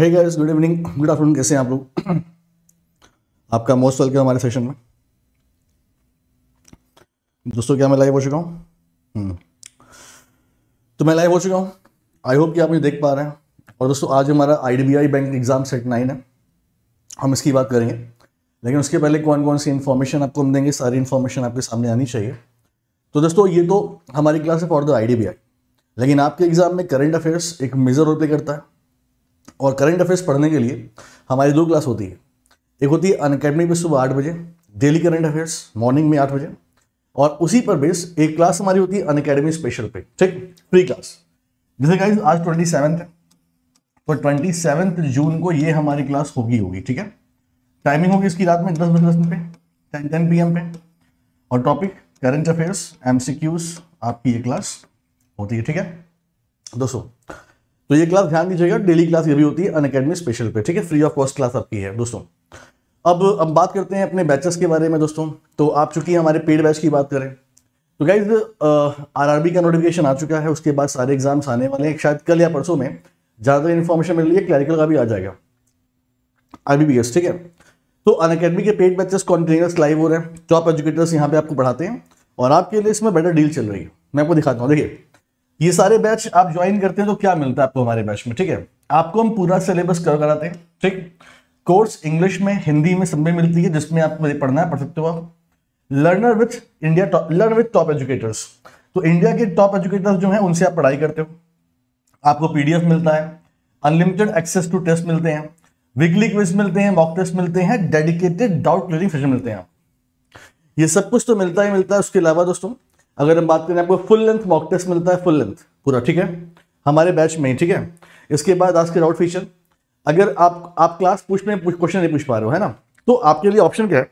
हे guys good evening good afternoon कैसे हैं आप लोग आपका मोस्ट वेलकम हमारे सेशन में दोस्तों क्या मैं लाइव हो चुका हूँ हम्म। तो मैं लाइव हो चुका हूँ आई होप कि आप मुझे देख पा रहे हैं और दोस्तों आज हमारा I bank exam set nine है हम इसकी बात करेंगे लेकिन उसके पहले कौन कौन सी इन्फॉर्मेशन आपको हम देंगे सारी इन्फॉर्मेशन आपके सामने आनी चाहिए तो दोस्तों ये तो हमारी क्लास है फॉर द आई लेकिन आपके एग्ज़ाम में करेंट अफेयर्स एक मेजर रोल प्ले करता है और करंट अफेयर्स पढ़ने के लिए हमारी दो क्लास होती है एक होती है अनकेडमी में सुबह आठ बजे डेली करंट अफेयर्स मॉर्निंग में आठ बजे और उसी पर बेस एक क्लास हमारी होती है अन अकेडमी स्पेशल पे ठीक फ्री क्लास जैसे गाइज आज ट्वेंटी सेवन्थ है तो ट्वेंटी सेवन्थ जून को ये हमारी क्लास होगी होगी ठीक है टाइमिंग होगी इसकी रात में दस बजे दस पे टेन टेन पी पे और टॉपिक करंट अफेयर्स एम आपकी ये क्लास होती है ठीक है दोस्तों तो ये क्लास ध्यान दीजिएगा डेली क्लास ये भी होती है अन अकेडमी स्पेशल पे ठीक है फ्री ऑफ कॉस्ट क्लास आपकी है दोस्तों अब अब बात करते हैं अपने बैचेस के बारे में दोस्तों तो आप चूंकि हमारे पेड बैच की बात करें तो गाइज आरआरबी का नोटिफिकेशन आ चुका है उसके बाद सारे एग्जाम्स आने वाले हैं शायद कल या परसों में ज़्यादातर इन्फॉर्मेशन मेरे लिए क्लैरिकल का भी आ जाएगा आर ठीक है तो अन अकेडमी के पेड बैचेस कॉन्टिन्यूस लाइव हो रहे हैं टॉप एजुकेटर्स यहाँ पे आपको पढ़ाते हैं और आपके लिए इसमें बेटर डील चल रही है मैं आपको दिखाता हूँ देखिए ये सारे बैच आप ज्वाइन करते हैं तो क्या मिलता है आपको हमारे बैच में ठीक है आपको हम पूरा सिलेबस कर कराते हैं ठीक कोर्स इंग्लिश में हिंदी में सब में मिलती है जिसमें आप मुझे पढ़ना है पढ़ सकते हो आप learner with India learn with top educators तो इंडिया के टॉप एजुकेटर्स जो हैं उनसे आप पढ़ाई करते हो आपको पीडीएफ मिलता है अनलिमिटेड एक्सेस टू टेस्ट मिलते हैं वीकली क्विज मिलते हैं मॉक टेस्ट मिलते हैं डेडिकेटेड डाउट क्लियरिंग सेशन मिलते हैं ये सब कुछ तो मिलता ही मिलता है उसके अलावा दोस्तों अगर हम बात करें आपको फुल लेंथ मॉक टेस्ट मिलता है फुल लेंथ पूरा ठीक है हमारे बैच में ठीक है इसके बाद आज के राउट फीचर अगर आप आप क्लास पूछ क्वेश्चन नहीं पूछ पा रहे हो है ना तो आपके लिए ऑप्शन क्या है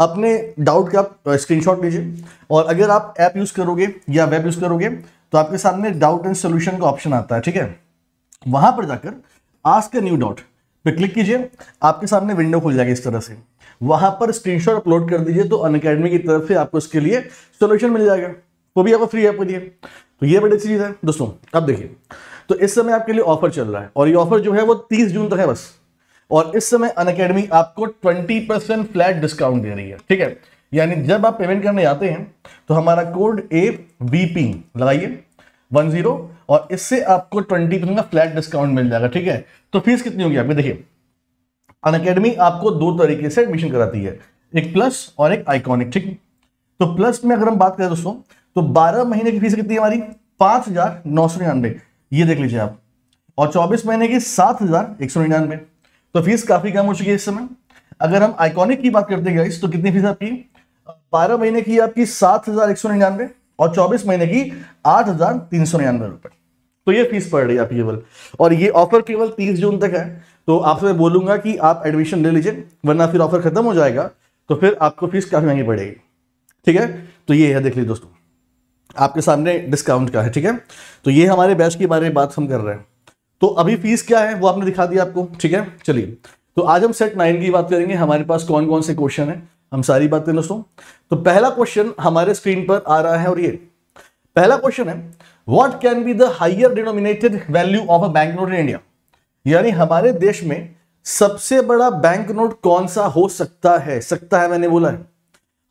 अपने डाउट का आप स्क्रीनशॉट लीजिए और अगर आप ऐप यूज़ करोगे या वेब यूज़ करोगे तो आपके सामने डाउट एंड सोल्यूशन का ऑप्शन आता है ठीक है वहां पर जाकर आस्क ए न्यू डाउट पे क्लिक कीजिए आपके सामने विंडो खुल जाएगी इस तरह से वहां पर स्क्रीनशॉट अपलोड कर दीजिए तो अन की तरफ से आपको इसके लिए सोल्यूशन मिल जाएगा वो भी आपको फ्री ऐप को लिए तो ये बड़ी चीज़ है दोस्तों अब देखिए तो इस समय आपके लिए ऑफर चल रहा है और ये ऑफर जो है वो तीस जून तक है बस और इस समय अन आपको ट्वेंटी परसेंट फ्लैट डिस्काउंट दे रही है ठीक है यानी जब आप पेमेंट करने आते हैं तो हमारा कोड ए बी पी लगाइए वन जीरो और इससे आपको ट्वेंटी परसेंट का फ्लैट डिस्काउंट मिल जाएगा ठीक है तो फीस कितनी होगी आपकी देखिए अन अकेडमी आपको दो तरीके से एडमिशन कराती है एक प्लस और एक आइकॉनिक ठीक तो प्लस में अगर हम बात करें दोस्तों तो 12 महीने की फीस कितनी है हमारी पांच हजार नौ सौ निन्यानवे ये देख लीजिए आप और 24 महीने की सात हजार एक सौ निन्यानवे तो फीस काफी कम हो चुकी है इस समय अगर हम आइकॉनिक की बात करते हैं तो कितनी फीस आपकी बारह महीने की आपकी सात हजार एक सौ निन्यानवे और चौबीस महीने की आठ हजार तीन सौ निन्यानवे रुपए तो ये फीस पड़ रही है आपकी केवल और ये ऑफर केवल तीस जून तक है तो आपसे मैं बोलूंगा कि आप एडमिशन ले लीजिए वरना फिर ऑफर खत्म हो जाएगा तो फिर आपको फीस काफी महंगी पड़ेगी ठीक है तो ये है देख लीजिए दोस्तों आपके सामने डिस्काउंट का है ठीक है तो ये हमारे बैच के बारे में बात हम कर रहे हैं तो अभी फीस क्या है वो आपने दिखा दिया आपको ठीक है चलिए तो आज हम सेट नाइन की बात करेंगे हमारे पास कौन कौन से क्वेश्चन है हम सारी बातें दोस्तों तो पहला क्वेश्चन हमारे स्क्रीन पर आ रहा है और ये पहला क्वेश्चन है what can be the higher denominated value of a bank note in India यानी हमारे देश में सबसे बड़ा बैंक नोट कौन सा हो सकता है सकता है मैंने बोला है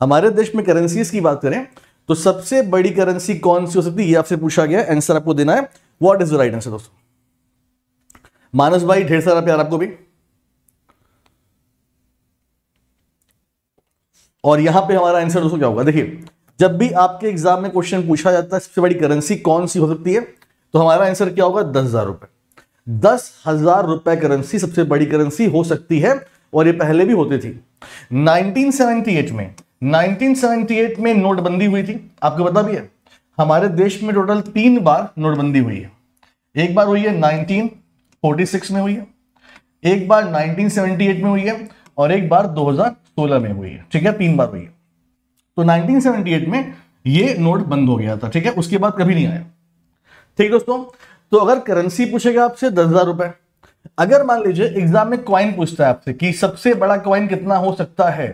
हमारे देश में करेंसीज की बात करें तो सबसे बड़ी करेंसी कौन सी हो सकती है ये आपसे पूछा गया आंसर आपको देना है what is the right answer दोस्तों मानस भाई ढेर सारा प्यार आपको भी और यहां पे हमारा आंसर दोस्तों क्या होगा देखिए जब भी आपके एग्जाम में क्वेश्चन पूछा जाता है सबसे बड़ी करेंसी कौन सी हो सकती है तो हमारा आंसर क्या होगा दस हजार रुपए दस हजार रुपए करेंसी सबसे बड़ी करेंसी हो सकती है और ये पहले भी होती थी 1978 में 1978 में नोटबंदी हुई थी आपको पता भी है हमारे देश में टोटल तीन बार नोटबंदी हुई है एक बार हुई है 1946 में हुई है एक बार 1978 में हुई है और एक बार 2016 में हुई है ठीक है तीन बार हुई है तो 1978 में ये नोट बंद हो गया था ठीक है उसके बाद कभी नहीं आया ठीक दोस्तों तो अगर करेंसी पूछेगा आपसे दस हजार रुपए अगर मान लीजिए एग्जाम में क्वाइन पूछता है आपसे कि सबसे बड़ा क्वाइन कितना हो सकता है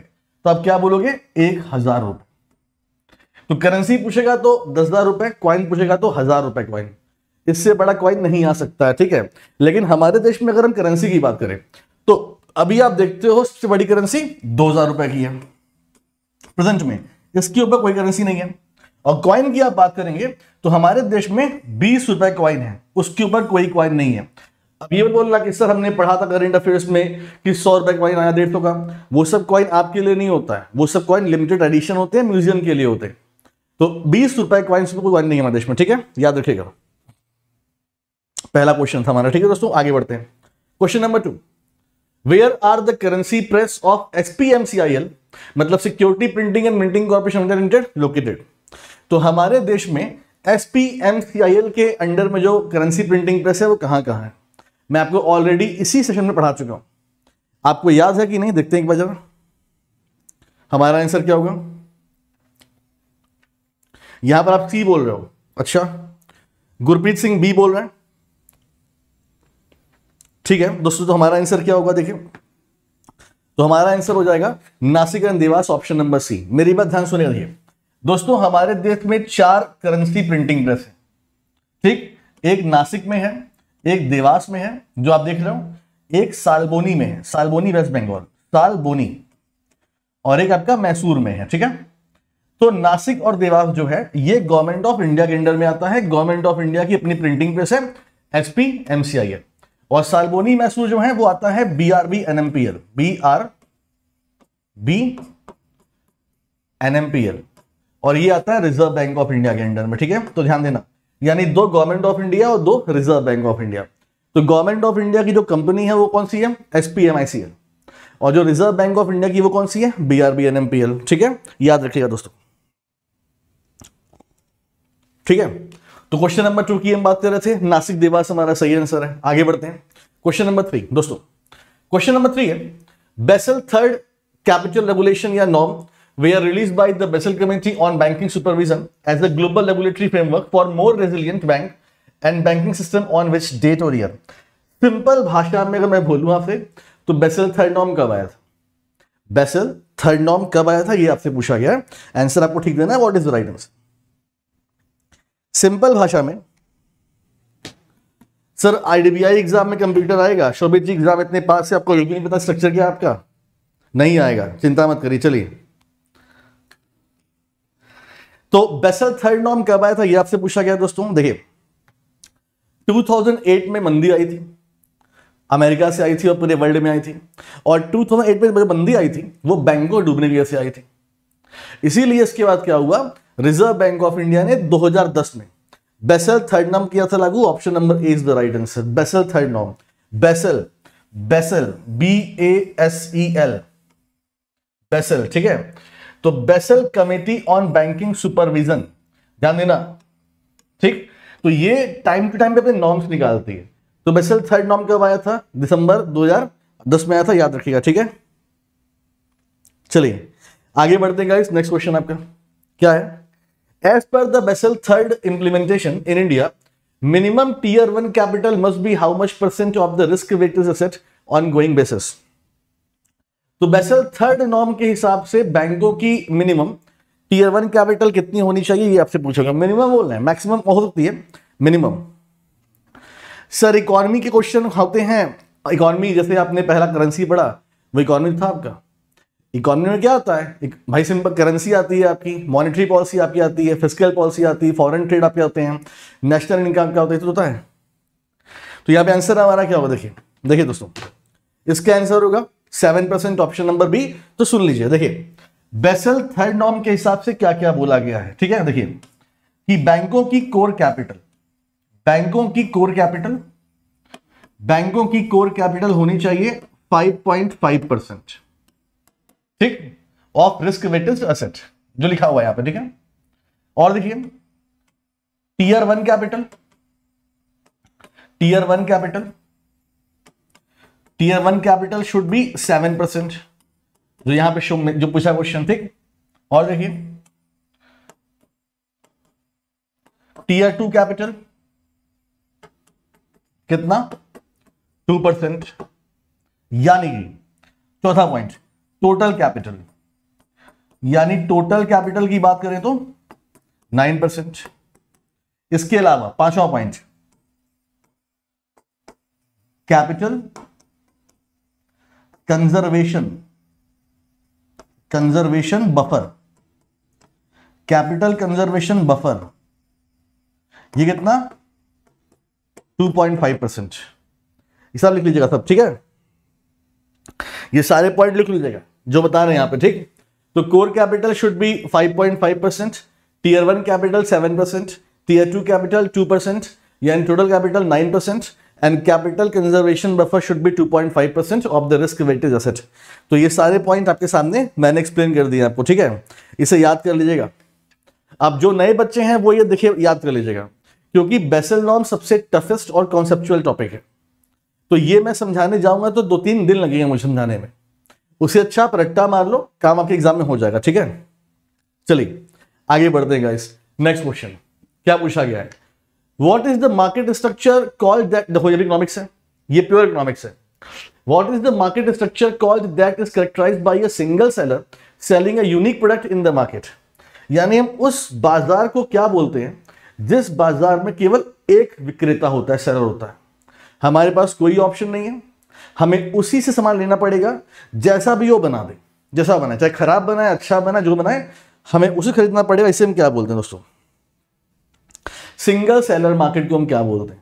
तो आप क्या बोलोगे एक हजार रुपए तो करेंसी पूछेगा तो दस हजार रुपए क्वाइन पूछेगा तो हजार रुपए क्वाइन इससे बड़ा क्वाइन नहीं आ सकता है ठीक है लेकिन हमारे देश में अगर हम करेंसी की बात करें तो अभी आप देखते हो सबसे बड़ी करेंसी दो हजार रुपए की है प्रेजेंट में इसके ऊपर कोई करेंसी नहीं है और क्वाइन की आप बात करेंगे तो हमारे देश में बीस रुपए क्वाइन है उसके ऊपर कोई क्वाइन नहीं है अब ये बोलना कि सर हमने पढ़ा था करंट अफेयर्स में कि सौ रुपए कॉइन आया डेढ़ का वो सब कॉइन आपके लिए नहीं होता है वो सब कॉइन लिमिटेड एडिशन होते हैं म्यूजियम के लिए होते हैं तो बीस रुपए कॉइन से कोई कॉइन नहीं है हमारे देश में ठीक है याद रखिएगा पहला क्वेश्चन था हमारा ठीक है दोस्तों आगे बढ़ते हैं question number two where are the currency press of SPMCIL मतलब security printing and minting corporation limited located तो हमारे देश में एसपीएमसीआईएल के अंडर में जो करेंसी प्रिंटिंग प्रेस है वो कहां कहां है मैं आपको ऑलरेडी इसी सेशन में पढ़ा चुका हूं आपको याद है कि नहीं देखते हैं एक बार जरा हमारा आंसर क्या होगा यहां पर आप सी बोल रहे हो अच्छा गुरप्रीत सिंह बी बोल रहे हैं ठीक है दोस्तों तो हमारा आंसर क्या होगा देखिए तो हमारा आंसर हो जाएगा नासिकरण देवास ऑप्शन नंबर सी मेरी बात ध्यान सुने रहिए दोस्तों हमारे देश में चार करेंसी प्रिंटिंग प्रेस है ठीक एक नासिक में है एक देवास में है जो आप देख रहे हो एक सालबोनी में है सालबोनी वेस्ट बंगाल सालबोनी और एक आपका मैसूर में है ठीक है तो नासिक और देवास जो है ये गवर्नमेंट ऑफ इंडिया के अंडर में आता है गवर्नमेंट ऑफ इंडिया की अपनी प्रिंटिंग प्रेस है एसपी एमसीआई और सालबोनी मैसूर जो है वो आता है B R B N M P L B R B N M P L और ये आता है रिजर्व बैंक ऑफ इंडिया के अंडर में ठीक है तो ध्यान देना यानी दो गवर्नमेंट ऑफ इंडिया और दो रिजर्व बैंक ऑफ इंडिया तो गवर्नमेंट ऑफ इंडिया की जो कंपनी है वो कौन सी है एसपीएमआईसीएल और जो रिजर्व बैंक ऑफ इंडिया की वो कौन सी है बीआरबीएनएमपीएल ठीक है याद रखिएगा दोस्तों ठीक है तो क्वेश्चन नंबर टू की हम बात कर रहे थे नासिक देवास हमारा सही आंसर है आगे बढ़ते हैं क्वेश्चन नंबर थ्री दोस्तों क्वेश्चन नंबर थ्री है बेसल थर्ड कैपिटल रेगुलेशन या norm were released by the Basel Committee on Banking Supervision as a global regulatory framework for more resilient bank and banking system on which date or year. Simple भाषा में अगर मैं बोलूँ आपसे तो Basel third norm कब आया था बेसल थर्ड नॉर्म कब आया था ये आपसे पूछा गया आंसर आपको ठीक देना है what is the right answer simple भाषा में सर आईडीबीआई एग्जाम में कंप्यूटर आएगा शोभित जी एग्जाम इतने पास से आपको नहीं पता स्ट्रक्चर क्या आपका नहीं आएगा चिंता मत करिए चलिए तो बेसल थर्ड नॉर्म कब आया था ये आपसे पूछा गया दोस्तों देखिए 2008 में मंदी आई थी अमेरिका से आई थी और पूरे वर्ल्ड में आई थी और 2008 में जो मंदी आई थी वो बैंकों डूबने की वजह से आई थी इसीलिए इसके बाद क्या हुआ रिजर्व बैंक ऑफ इंडिया ने 2010 में बेसल थर्ड नॉर्म किया था लागू option number A is the right answer Basel third norm Basel Basel B A S E L Basel ठीक है तो बेसल कमेटी ऑन बैंकिंग सुपरविजन ध्यान देना ठीक तो ये टाइम टू टाइम पे अपने नॉर्म्स निकालती है तो बेसल थर्ड नॉर्म कब आया था दिसंबर 2010 में आया था याद रखिएगा ठीक है चलिए आगे बढ़ते हैं नेक्स्ट क्वेश्चन आपका क्या है as per the Basel third implementation in India minimum tier one capital must be how much percent of the risk weighted asset ongoing basis तो बेसल थर्ड नॉर्म के हिसाब से बैंकों की मिनिमम टीयर वन कैपिटल कितनी होनी चाहिए ये आपसे पूछेगा मिनिमम बोल रहे हैं मैक्सिमम हो सकती है मिनिमम सर इकोनॉमी के क्वेश्चन होते हैं इकोनॉमी जैसे आपने पहला करेंसी पढ़ा वो इकोनॉमी था आपका इकोनॉमी में क्या आता है एक भाई सिंपल करेंसी आती है आपकी मॉनेटरी पॉलिसी आपकी आती है फिजिकल पॉलिसी आती है फॉरेन ट्रेड आपके आते हैं नेशनल इनकम क्या होता है तो होता है तो यहाँ पे आंसर हमारा क्या होगा देखिए देखिए दोस्तों इसका आंसर होगा seven percent option number B तो सुन लीजिए देखिए बेसल थर्ड नॉर्म के हिसाब से क्या क्या बोला गया है ठीक है देखिए कि बैंकों की कोर कैपिटल बैंकों की कोर कैपिटल बैंकों की कोर कैपिटल होनी चाहिए 5.5 परसेंट ठीक ऑफ रिस्क वेटेज असेट जो लिखा हुआ है यहां पे ठीक है और देखिए tier one capital tier one capital tier one capital should be seven percent जो यहां पे शो जो पूछा क्वेश्चन थे और देखिए टीयर टू कैपिटल कितना टू परसेंट यानी चौथा पॉइंट टोटल कैपिटल यानी टोटल कैपिटल की बात करें तो नाइन परसेंट इसके अलावा पांचवा point capital conservation conservation buffer capital conservation buffer ये कितना 2.5 परसेंट हिसाब लिख लीजिएगा सब ठीक है ये सारे पॉइंट लिख लीजिएगा जो बता रहे हैं यहां पे ठीक तो core capital should be 5.5 percent tier one capital 7 percent tier two capital 2 percent या total capital 9 percent and capital conservation buffer should be 2.5 percent of the risk weightage asset तो ये सारे पॉइंट आपके सामने मैंने एक्सप्लेन कर दिया आपको ठीक है इसे याद कर लीजिएगा आप जो नए बच्चे हैं वो ये देखिए याद कर लीजिएगा क्योंकि बेसल नॉम सबसे टफेस्ट और कॉन्सेप्चुअल टॉपिक है तो ये मैं समझाने जाऊंगा तो दो तीन दिन लगेंगे मुझे समझाने में उसे अच्छा आप रट्टा मार लो काम आपके एग्जाम में हो जाएगा ठीक है चलिए आगे बढ़ते हैं गाइस नेक्स्ट क्वेश्चन क्या पूछा गया है what is the market structure called that देखो ये इकोनॉमिक्स है ये प्योर इकोनॉमिक्स है what is the market structure called that is characterised by a single seller selling a unique product in the market यानी हम उस बाजार को क्या बोलते हैं जिस बाजार में केवल एक विक्रेता होता है सेलर होता है हमारे पास कोई ऑप्शन नहीं है हमें उसी से सामान लेना पड़ेगा जैसा भी वो बना दे जैसा बनाए चाहे खराब बनाए अच्छा बनाए जो बनाए हमें उसे खरीदना पड़ेगा इसे हम क्या बोलते हैं दोस्तों सिंगल सेलर मार्केट को हम क्या बोलते हैं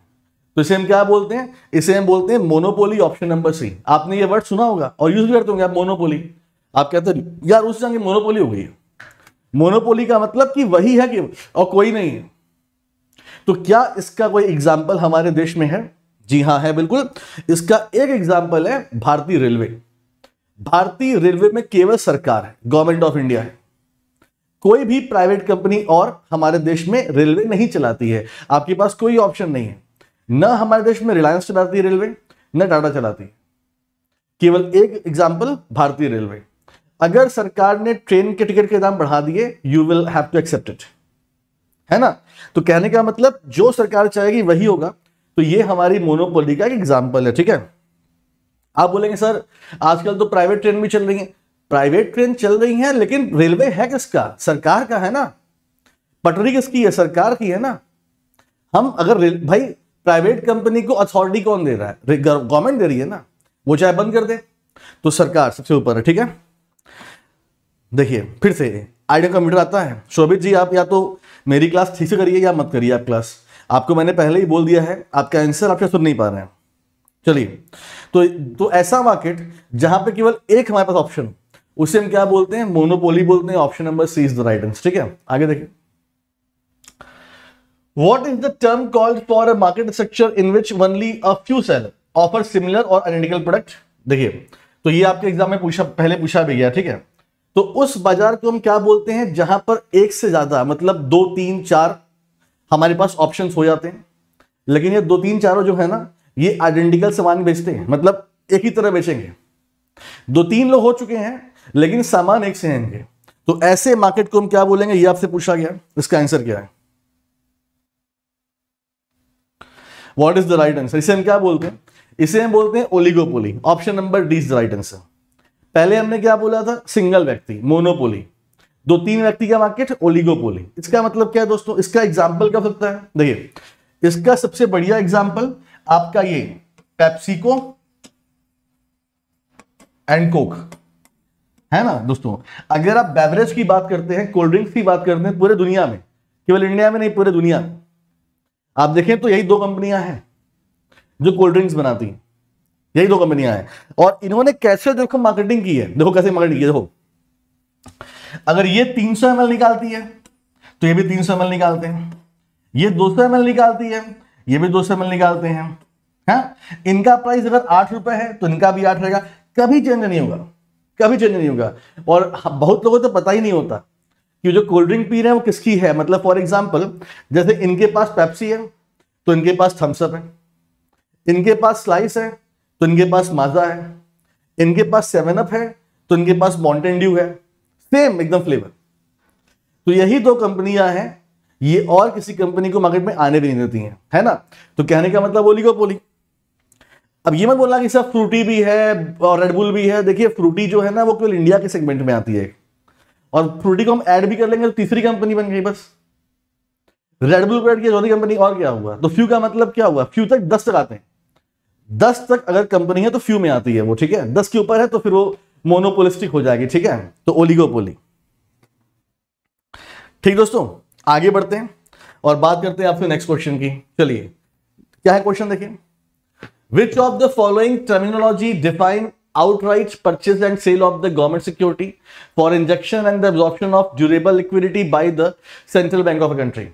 तो इसे हम क्या बोलते हैं इसे हम बोलते हैं मोनोपोली ऑप्शन नंबर सी आपने ये वर्ड सुना होगा और यूज भी करते होंगे आप मोनोपोली आप कहते हैं यार उस जगह मोनोपोली हो गई है मोनोपोली का मतलब कि वही है कि और कोई नहीं है तो क्या इसका कोई एग्जाम्पल हमारे देश में है जी हाँ है बिल्कुल इसका एक एग्जाम्पल है भारतीय रेलवे भारतीय रेलवे में केवल सरकार है गवर्नमेंट ऑफ इंडिया है कोई भी प्राइवेट कंपनी और हमारे देश में रेलवे नहीं चलाती है आपके पास कोई ऑप्शन नहीं है न हमारे देश में रिलायंस चलाती है रेलवे न टाटा चलाती है केवल एक एग्जाम्पल भारतीय रेलवे अगर सरकार ने ट्रेन के टिकट के दाम बढ़ा दिए you will have to accept it है ना तो कहने का मतलब जो सरकार चाहेगी वही होगा तो ये हमारी मोनोपोली का एक एग्जाम्पल है ठीक है आप बोलेंगे सर आजकल तो प्राइवेट ट्रेन भी चल रही है प्राइवेट ट्रेन चल रही हैं लेकिन रेलवे है किसका सरकार का है ना पटरी किसकी है सरकार की है ना हम अगर भाई प्राइवेट कंपनी को अथॉरिटी कौन दे रहा है गवर्नमेंट दे रही है ना वो चाहे बंद कर दे तो सरकार सबसे ऊपर है ठीक है देखिए फिर से आइडिया कंप्यूटर आता है शोभित जी आप या तो मेरी क्लास ठीक से करिए या मत करिए आप क्लास आपको मैंने पहले ही बोल दिया है आपका आंसर आप सुन नहीं पा रहे हैं चलिए तो तो ऐसा मार्केट जहां पे केवल एक हमारे पास ऑप्शन उसे हम क्या बोलते हैं मोनोपोली बोलते हैं option number C is the right answer ठीक है आगे देखें What is the term called for a market structure in which only a few sell offer similar और आइडेंटिकल प्रोडक्ट देखिए तो ये आपके एग्जाम में पूछा पहले पूछा भी गया ठीक है तो उस बाजार को हम क्या बोलते हैं जहां पर एक से ज्यादा मतलब दो तीन चार हमारे पास ऑप्शन हो जाते हैं लेकिन ये दो तीन चारों जो है ना ये आइडेंटिकल सामान बेचते हैं मतलब एक ही तरह बेचेंगे दो तीन लोग हो चुके हैं लेकिन सामान एक से आएंगे तो ऐसे मार्केट को हम क्या बोलेंगे ये आपसे पूछा गया इसका आंसर क्या है what is the right answer इसे हम क्या बोलते हैं इसे हम बोलते हैं oligopoly option number D is the right answer पहले हमने क्या बोला था सिंगल व्यक्ति मोनोपोली दो तीन व्यक्ति का मार्केट ओलिगोपोली इसका मतलब क्या है दोस्तों इसका एग्जाम्पल क्या सकता है देखिए इसका सबसे बढ़िया एग्जाम्पल आपका ये पेप्सिको एंड कोक है ना दोस्तों अगर आप बेवरेज की बात करते हैं कोल्ड ड्रिंक्स की बात करते हैं पूरे दुनिया में केवल इंडिया में नहीं पूरे दुनिया में आप देखें तो यही दो कंपनियां हैं जो कोल्ड ड्रिंक्स बनाती हैं यही दो कंपनियां हैं और इन्होंने कैसे देखो मार्केटिंग की है देखो कैसे मार्केटिंग की है देखो अगर ये 300 सौ निकालती है तो ये भी 300 सौ निकालते हैं ये 200 सौ निकालती है ये भी 200 सौ निकालते हैं है? हाँ? इनका प्राइस अगर आठ रुपए है तो इनका भी आठ रहेगा कभी चेंज नहीं होगा कभी चेंज नहीं होगा और बहुत लोगों को तो पता ही नहीं होता कि जो कोल्ड ड्रिंक पी रहे हैं वो किसकी है मतलब फॉर एग्जाम्पल जैसे इनके पास पैप्सी है तो इनके पास थम्सअप है इनके पास स्लाइस है तो इनके पास माजा है इनके पास सेवन अप है तो इनके पास माउंटेन ड्यू है सेम एकदम फ्लेवर तो यही दो कंपनियां हैं ये और किसी कंपनी को मार्केट में आने भी नहीं देती हैं है ना तो कहने का मतलब बोली को बोली अब ये मत बोलना कि सर फ्रूटी भी है और रेडबुल भी है देखिए फ्रूटी जो है ना वो केवल इंडिया के सेगमेंट में आती है और फ्रूटी को हम ऐड भी कर लेंगे तो तीसरी कंपनी बन गई बस रेडबुल को ऐड किया चौथी कंपनी और क्या हुआ तो फ्यू का मतलब क्या हुआ फ्यू तक दस तक आते हैं दस तक अगर कंपनी है तो फ्यू में आती है वो ठीक है दस के ऊपर है तो फिर वो मोनोपोलिस्टिक हो जाएगी ठीक है तो ओलिगोपोली ठीक दोस्तों आगे बढ़ते हैं और बात करते हैं आपसे नेक्स्ट क्वेश्चन की चलिए क्या है क्वेश्चन देखिए Which of the following terminology define outright purchase and sale of the government security for injection and the absorption of durable liquidity by the central bank of a country?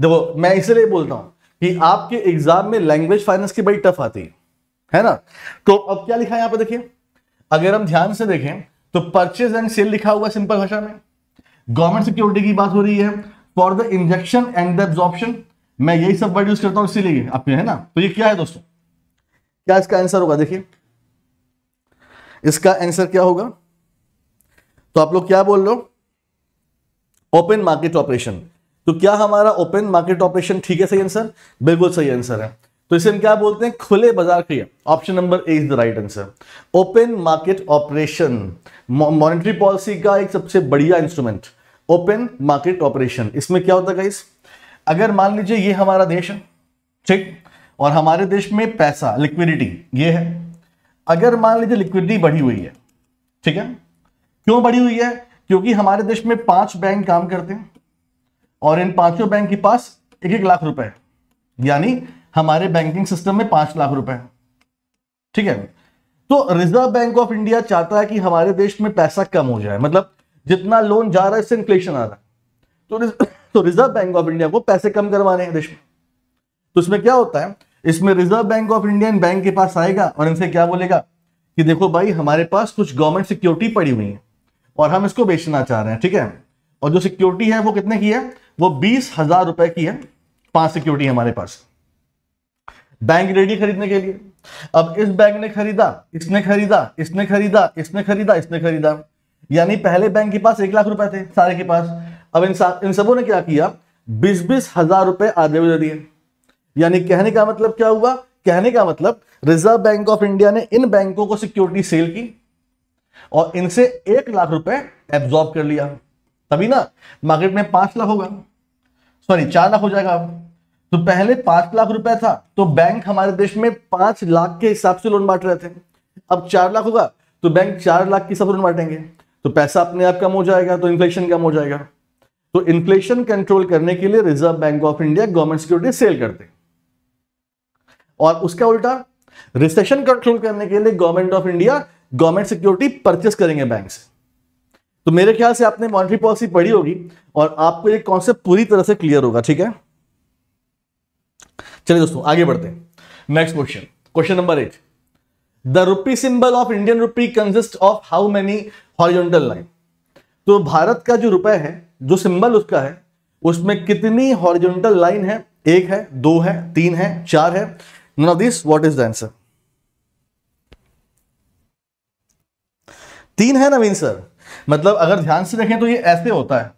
देखो मैं इसलिए बोलता हूं कि आपके एग्जाम में language finance की बड़ी टफ आती है है ना तो अब क्या लिखा है यहां पर देखिए अगर हम ध्यान से देखें तो परचेज एंड सेल लिखा हुआ है सिंपल भाषा में गवर्नमेंट सिक्योरिटी की बात हो रही है for the injection and the absorption मैं यही सब वर्ड यूज करता हूं इसीलिए आपके है ना तो ये क्या है दोस्तों क्या इसका आंसर होगा देखिए इसका आंसर क्या होगा तो आप लोग क्या बोल रहे हो ओपन मार्केट ऑपरेशन तो क्या हमारा ओपन मार्केट ऑपरेशन ठीक है सही आंसर बिल्कुल सही आंसर है तो इसे हम क्या बोलते हैं खुले बाजार क्रिया option number A is the right answer open market operation monetary policy का एक सबसे बढ़िया इंस्ट्रूमेंट ओपन मार्केट ऑपरेशन इसमें क्या होता है इस अगर मान लीजिए ये हमारा देश है ठीक और हमारे देश में पैसा लिक्विडिटी ये है अगर मान लीजिए लिक्विडिटी बढ़ी हुई है ठीक है क्यों बढ़ी हुई है क्योंकि हमारे देश में पांच बैंक काम करते हैं और इन पांचों बैंक के पास एक एक लाख रुपए यानी हमारे बैंकिंग सिस्टम में पांच लाख रुपए ठीक है तो रिजर्व बैंक ऑफ इंडिया चाहता है कि हमारे देश में पैसा कम हो जाए मतलब जितना लोन जा रहा है इससे इन्फ्लेशन आ रहा है तो, तो रिजर्व बैंक ऑफ इंडिया को पैसे कम करवाने हैं देश में तो इसमें क्या होता है इसमें reserve bank of Indian bank के पास आएगा और इनसे क्या बोलेगा कि देखो भाई हमारे पास कुछ गवर्नमेंट सिक्योरिटी पड़ी हुई है और हम इसको बेचना चाह रहे हैं ठीक है और जो सिक्योरिटी है वो कितने की है वो बीस हजार रुपए की है पांच सिक्योरिटी हमारे पास बैंक रेडी खरीदने के लिए अब इस बैंक ने खरीदा इसने खरीदा इसने खरीदा इसने खरीदा इसने खरीदा यानी पहले बैंक के पास एक लाख रुपए थे सारे के पास अब इन इन सबों ने क्या किया बीस बीस हजार रुपए आधे दिए यानी कहने का मतलब क्या हुआ कहने का मतलब रिजर्व बैंक ऑफ इंडिया ने इन बैंकों को सिक्योरिटी सेल की और इनसे एक लाख रुपए एब्जॉर्ब कर लिया तभी ना मार्केट में पांच लाख होगा सॉरी चार लाख हो जाएगा तो पहले पांच लाख रुपए था तो बैंक हमारे देश में पांच लाख के हिसाब से लोन बांट रहे थे अब चार लाख होगा तो बैंक चार लाख के हिसाब से लोन बांटेंगे तो पैसा अपने आप कम हो जाएगा तो इन्फ्लेशन कम हो जाएगा तो इन्फ्लेशन कंट्रोल करने के लिए reserve bank of India government security sell करते और उसका उल्टा रिसेशन कंट्रोल करने के लिए government of India government security purchase करेंगे बैंक से तो मेरे ख्याल से आपने मॉनिटरी पॉलिसी पढ़ी होगी और आपको ये कॉन्सेप्ट पूरी तरह से क्लियर होगा ठीक है चलिए दोस्तों आगे बढ़ते हैं next question question number eight the rupee symbol of Indian rupee consist of how many horizontal line तो भारत का जो रुपए है जो सिंबल उसका है उसमें कितनी हॉरिजॉन्टल लाइन है एक है दो है तीन है चार है None of these, what is the answer? तीन है नवीन सर मतलब अगर ध्यान से देखें तो ये ऐसे होता है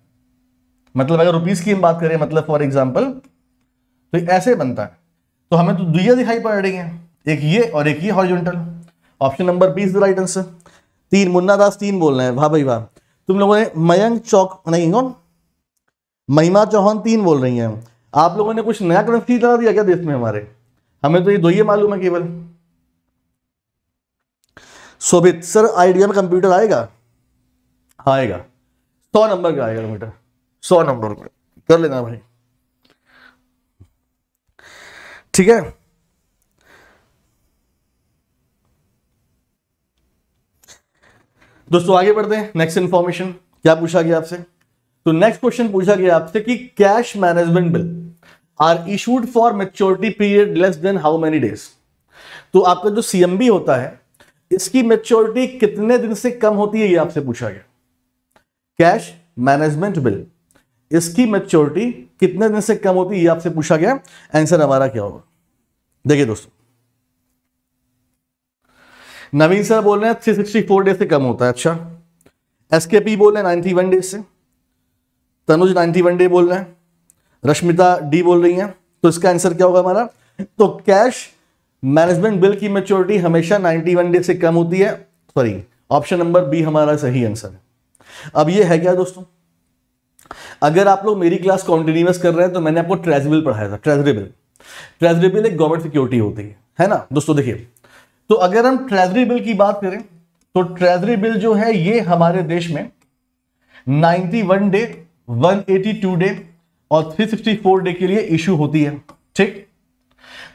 मतलब अगर रुपीस की हम बात करें मतलब फॉर एग्जांपल तो ऐसे बनता है तो हमें तो दुईया दिखाई पड़ रही है एक ये और एक ये हॉरिजॉन्टल ऑप्शन नंबर बीस द राइट आंसर तीन मुन्ना दास तीन बोल रहे हैं वाह भाई वाह तुम लोगों ने मयंक चौक नहीं कौन महिमा चौहान तीन बोल रही हैं आप लोगों ने कुछ नया कंफ्यूज लगा दिया क्या देश में हमारे हमें तो ये दो ही मालूम है केवल सोबित सर आइडिया में कंप्यूटर आएगा आएगा सौ नंबर का आएगा कंप्यूटर सौ नंबर का कर लेना भाई ठीक है दोस्तों आगे बढ़ते हैं नेक्स्ट इंफॉर्मेशन क्या पूछा गया आपसे तो नेक्स्ट क्वेश्चन पूछा गया आपसे कि cash management bill are issued for maturity period less than how many days तो आपका जो सीएमबी होता है इसकी मेच्योरिटी कितने दिन से कम होती है ये आपसे पूछा गया कैश मैनेजमेंट बिल इसकी मेच्योरिटी कितने दिन से कम होती है ये आपसे पूछा गया आंसर हमारा क्या होगा देखिए दोस्तों नवीन सर बोल रहे हैं थ्री सिक्सटी फोर डेज से कम होता है अच्छा एसके पी बोल रहे हैं नाइनटी वन डेज से तनुज नाइनटी वन डे बोल रहे हैं रश्मिता डी बोल रही हैं तो इसका आंसर क्या होगा हमारा तो कैश मैनेजमेंट बिल की मेच्योरिटी हमेशा 91 डे से कम होती है सॉरी ऑप्शन नंबर बी हमारा सही आंसर है अब ये है क्या दोस्तों अगर आप लोग मेरी क्लास कॉन्टिन्यूस कर रहे हैं तो मैंने आपको ट्रेजरी बिल पढ़ाया था ट्रेजरी बिल ट्रेजरी बिल एक गवर्नमेंट सिक्योरिटी होती है है ना दोस्तों देखिए तो अगर हम ट्रेजरी बिल की बात करें तो ट्रेजरी बिल जो है ये हमारे देश में 91 डे 182 डे और 364 डे के लिए इशू होती है ठीक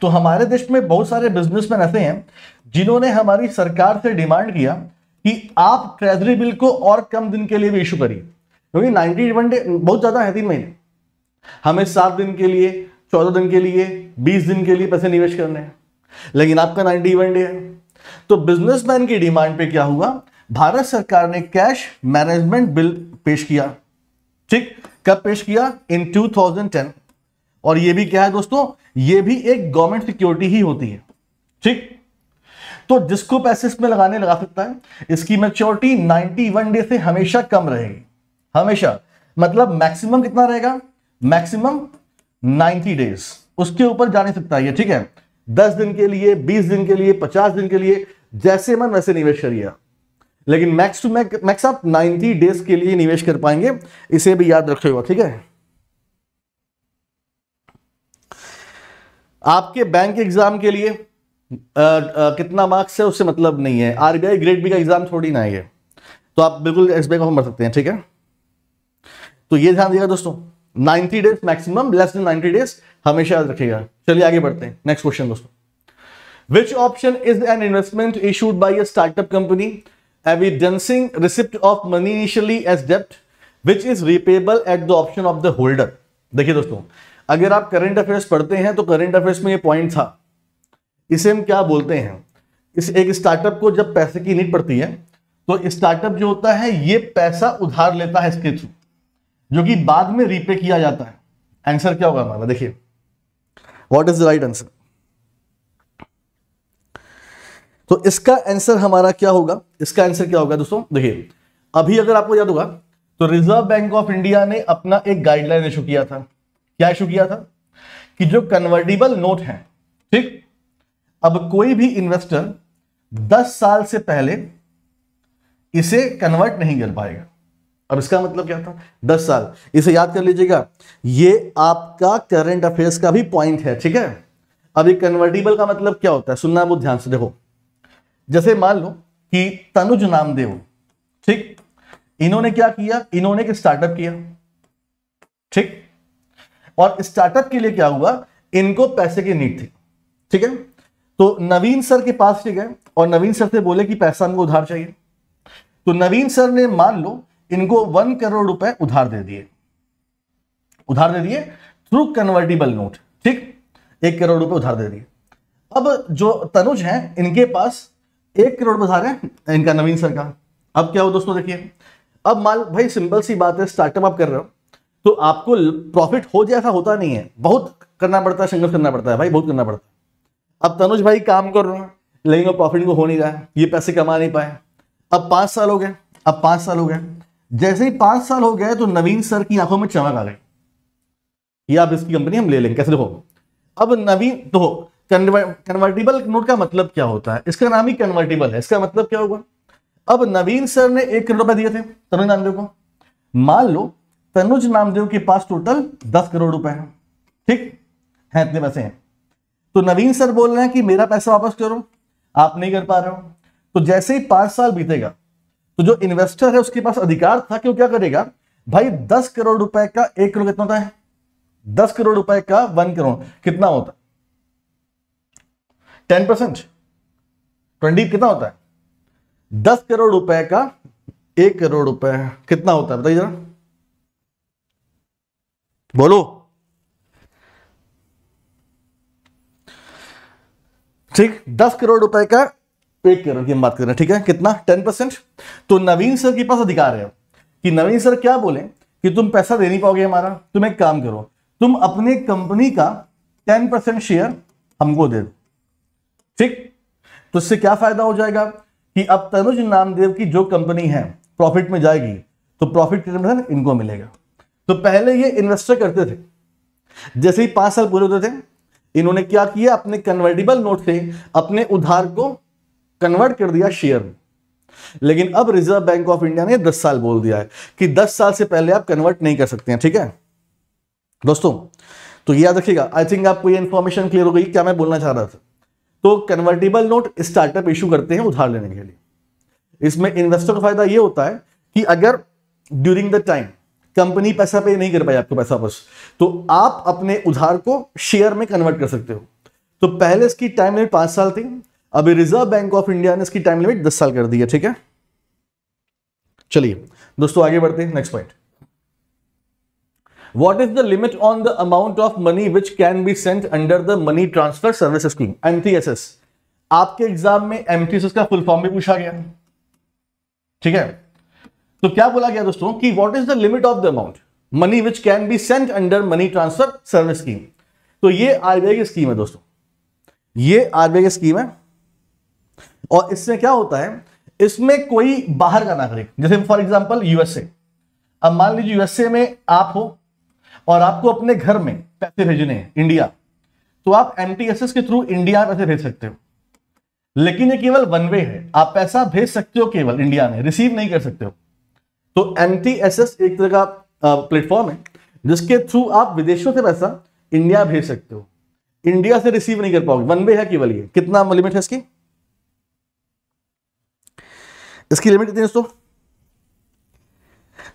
तो हमारे देश में बहुत सारे बिजनेसमैन ऐसे हैं जिन्होंने हमारी सरकार से डिमांड किया कि आप ट्रेजरी बिल को और कम दिन के लिए भी इशू करिए क्योंकि नाइनटी वन डे बहुत ज़्यादा है तीन महीने हमें सात दिन के लिए चौदह दिन के लिए बीस दिन के लिए पैसे निवेश करने हैं लेकिन आपका नाइनटी वन डे है तो बिजनेसमैन की डिमांड पे क्या हुआ भारत सरकार ने कैश मैनेजमेंट बिल पेश किया ठीक कब पेश किया इन 2010 और ये भी क्या है दोस्तों ये भी एक गवर्नमेंट सिक्योरिटी ही होती है ठीक तो जिसको पैसे इसमें लगाने लगा सकता है इसकी मेच्योरिटी 91 डे से हमेशा कम रहेगी हमेशा मतलब मैक्सिमम कितना रहेगा मैक्सिमम 90 डेज उसके ऊपर जा नहीं सकता है ठीक है 10 दिन के लिए 20 दिन के लिए 50 दिन के लिए जैसे मन वैसे निवेश करिए लेकिन मैक्स टू मैक मैक्स आप 90 डेज के लिए निवेश कर पाएंगे इसे भी याद रखेगा ठीक है आपके बैंक एग्जाम के लिए आ, आ, कितना मार्क्स है उससे मतलब नहीं है आरबीआई ग्रेड बी का एग्जाम थोड़ी ना है तो आप बिल्कुल एस बी आई भर सकते हैं ठीक है तो ये ध्यान दिएगा दोस्तों 90 days maximum less than 90 days हमेशा याद रखेगा चलिए आगे बढ़ते हैं नेक्स्ट क्वेश्चन दोस्तों which option is an investment issued by a startup company evidencing receipt of money initially as debt which is repayable at the option of the holder देखिए दोस्तों अगर आप करंट अफेयर्स पढ़ते हैं तो करंट अफेयर्स में ये पॉइंट था इसे हम क्या बोलते हैं इस एक स्टार्टअप को जब पैसे की नीड पड़ती है तो स्टार्टअप जो होता है ये पैसा उधार लेता है इसके थ्रू जो कि बाद में रीपे किया जाता है आंसर क्या होगा हमारा देखिए what is the right answer तो इसका आंसर हमारा क्या होगा इसका आंसर क्या होगा दोस्तों देखिए अभी अगर आपको याद होगा तो रिजर्व बैंक ऑफ इंडिया ने अपना एक गाइडलाइन इशू किया था क्या इशू किया था कि जो कन्वर्टेबल नोट है ठीक अब कोई भी इन्वेस्टर 10 साल से पहले इसे कन्वर्ट नहीं कर पाएगा अब इसका मतलब क्या था 10 साल इसे याद कर लीजिएगा ये आपका करंट अफेयर्स का भी पॉइंट है ठीक है अब ये कन्वर्टिबल का मतलब क्या होता है सुनना बहुत ध्यान से देखो जैसे मान लो कि तनुज नामदेव ठीक इन्होंने क्या किया इन्होंने एक स्टार्टअप किया ठीक और स्टार्टअप के लिए क्या हुआ इनको पैसे की नीड थी ठीक है तो नवीन सर के पास गए और नवीन सर से बोले कि पैसा हमको उधार चाहिए तो नवीन सर ने मान लो इनको वन करोड़ रुपए उधार दे दिए उधार दे दिए थ्रू कन्वर्टिबल नोट ठीक एक करोड़ रुपए उधार दे दिए अब जो तनुज हैं इनके पास एक करोड़ रहे हैं इनका नवीन सर का अब क्या हो दोस्तों देखिए अब माल भाई सिंपल सी बात है स्टार्टअप आप कर रहे हो तो आपको प्रॉफिट हो जाए ऐसा होता नहीं है बहुत करना पड़ता है संघर्ष करना पड़ता है भाई बहुत करना पड़ता है अब तनुज भाई काम कर रहे हैं लेकिन वो प्रॉफिट को हो नहीं रहा है ये पैसे कमा नहीं पाए अब पांच साल हो गए अब पांच साल हो गए जैसे ही पांच साल हो गए तो नवीन सर की आंखों में चमक आ गई ये आप इसकी कंपनी हम ले लेंगे कैसे देखो अब नवीन तो कन्वर्टिबल नोट का मतलब क्या होता है इसका नाम ही कन्वर्टिबल है इसका मतलब क्या होगा अब नवीन सर ने एक करोड़ रुपए दिए थे तनुज नामदेव को मान लो तनुज नामदेव के पास टोटल दस करोड़ रुपए हैं ठीक है इतने पैसे हैं तो नवीन सर बोल रहे हैं कि मेरा पैसा वापस करो आप नहीं कर पा रहे हो तो जैसे ही पांच साल बीतेगा तो जो इन्वेस्टर है उसके पास अधिकार था कि वो क्या करेगा भाई दस करोड़ रुपए का एक करोड़ कितना होता है दस करोड़ रुपए का वन करोड़ कितना होता है टेन परसेंट ट्वेंटी कितना होता है दस करोड़ रुपए का एक करोड़ रुपए कितना होता है बताइए जरा बोलो ठीक दस करोड़ रुपए का एक करोड़ की हम बात कर रहे हैं ठीक है कितना टेन परसेंट तो नवीन सर के पास अधिकार है कि नवीन सर क्या बोले कि तुम पैसा दे नहीं पाओगे हमारा तुम एक काम करो तुम अपने कंपनी का टेन परसेंट शेयर हमको दे दो ठीक तो इससे क्या फायदा हो जाएगा कि अब तनुज नामदेव की जो कंपनी है प्रॉफिट में जाएगी तो प्रॉफिट रिटर्न मतलब इनको मिलेगा तो पहले ये इन्वेस्टर करते थे जैसे ही पांच साल पूरे होते थे इन्होंने क्या किया अपने कन्वर्टेबल नोट से अपने उधार को कन्वर्ट कर दिया शेयर में लेकिन अब रिजर्व बैंक ऑफ इंडिया ने दस साल बोल दिया है कि दस साल से पहले आप कन्वर्ट नहीं कर सकते हैं ठीक है दोस्तों तो याद रखिएगा आई थिंक आपको ये इंफॉर्मेशन क्लियर हो गई क्या मैं बोलना चाह रहा था तो कन्वर्टेबल नोट स्टार्टअप इशू करते हैं उधार लेने के लिए इसमें इन्वेस्टर का फायदा यह होता है कि अगर ड्यूरिंग द टाइम कंपनी पैसा पे नहीं कर पाई आपको पैसा बस तो आप अपने उधार को शेयर में कन्वर्ट कर सकते हो तो पहले इसकी टाइम लिमिट पांच साल थी अभी रिजर्व बैंक ऑफ इंडिया ने इसकी टाइम लिमिट दस साल कर दी है ठीक है चलिए दोस्तों आगे बढ़ते हैं next point what is the limit on the amount of money which can be sent under the money transfer service scheme MTSS आपके एग्जाम में एमटीएसएस का फुल फॉर्म भी पूछा गया ठीक है तो क्या बोला गया दोस्तों कि what is the limit of the amount money which can be sent under money transfer service scheme तो ये आरबीआई की स्कीम है दोस्तों ये आरबीआई की स्कीम है और इससे क्या होता है इसमें कोई बाहर का नागरिक जैसे फॉर एग्जाम्पल यूएसए अब मान लीजिए यूएसए में आप हो और आपको अपने घर में पैसे भेजने हैं इंडिया तो आप एम के थ्रू इंडिया पैसे भेज सकते हो लेकिन ये केवल वन वे है आप पैसा भेज सकते हो केवल इंडिया में रिसीव नहीं कर सकते हो तो एम एक तरह का प्लेटफॉर्म है जिसके थ्रू आप विदेशों से पैसा इंडिया भेज सकते हो इंडिया से रिसीव नहीं कर पाओगे वन वे है केवल ये कितना लिमिट है इसकी इसकी लिमिट कितनी दोस्तों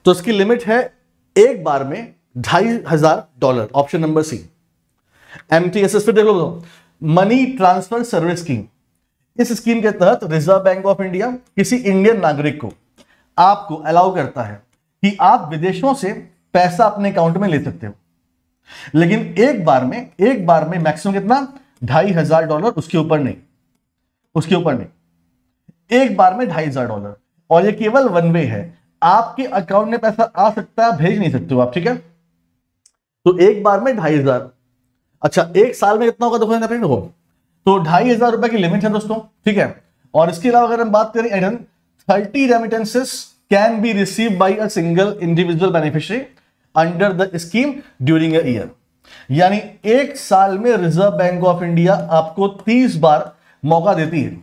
तो इसकी लिमिट है एक बार में ढाई हजार dollar option number C M T S S फिर देख लो मनी ट्रांसफर सर्विस स्कीम इस स्कीम के तहत रिजर्व बैंक ऑफ इंडिया किसी इंडियन नागरिक को आपको अलाउ करता है कि आप विदेशों से पैसा अपने अकाउंट में ले सकते हो लेकिन एक बार में एक बार में मैक्सिमम कितना ढाई हजार डॉलर उसके ऊपर नहीं उसके ऊपर नहीं एक बार में ढाई हजार डॉलर और ये केवल वन वे है आपके अकाउंट में पैसा आ सकता है भेज नहीं सकते हो आप ठीक है तो एक बार में ढाई हजार अच्छा एक साल में कितना होगा देखो यहाँ पे देखो तो ढाई हजार रुपए की लिमिट है दोस्तों ठीक है और इसके अलावा अगर हम बात करें एडन thirty remittances can be receive by a single individual beneficiary under the scheme during year यानी एक साल में रिजर्व बैंक ऑफ इंडिया आपको तीस बार मौका देती है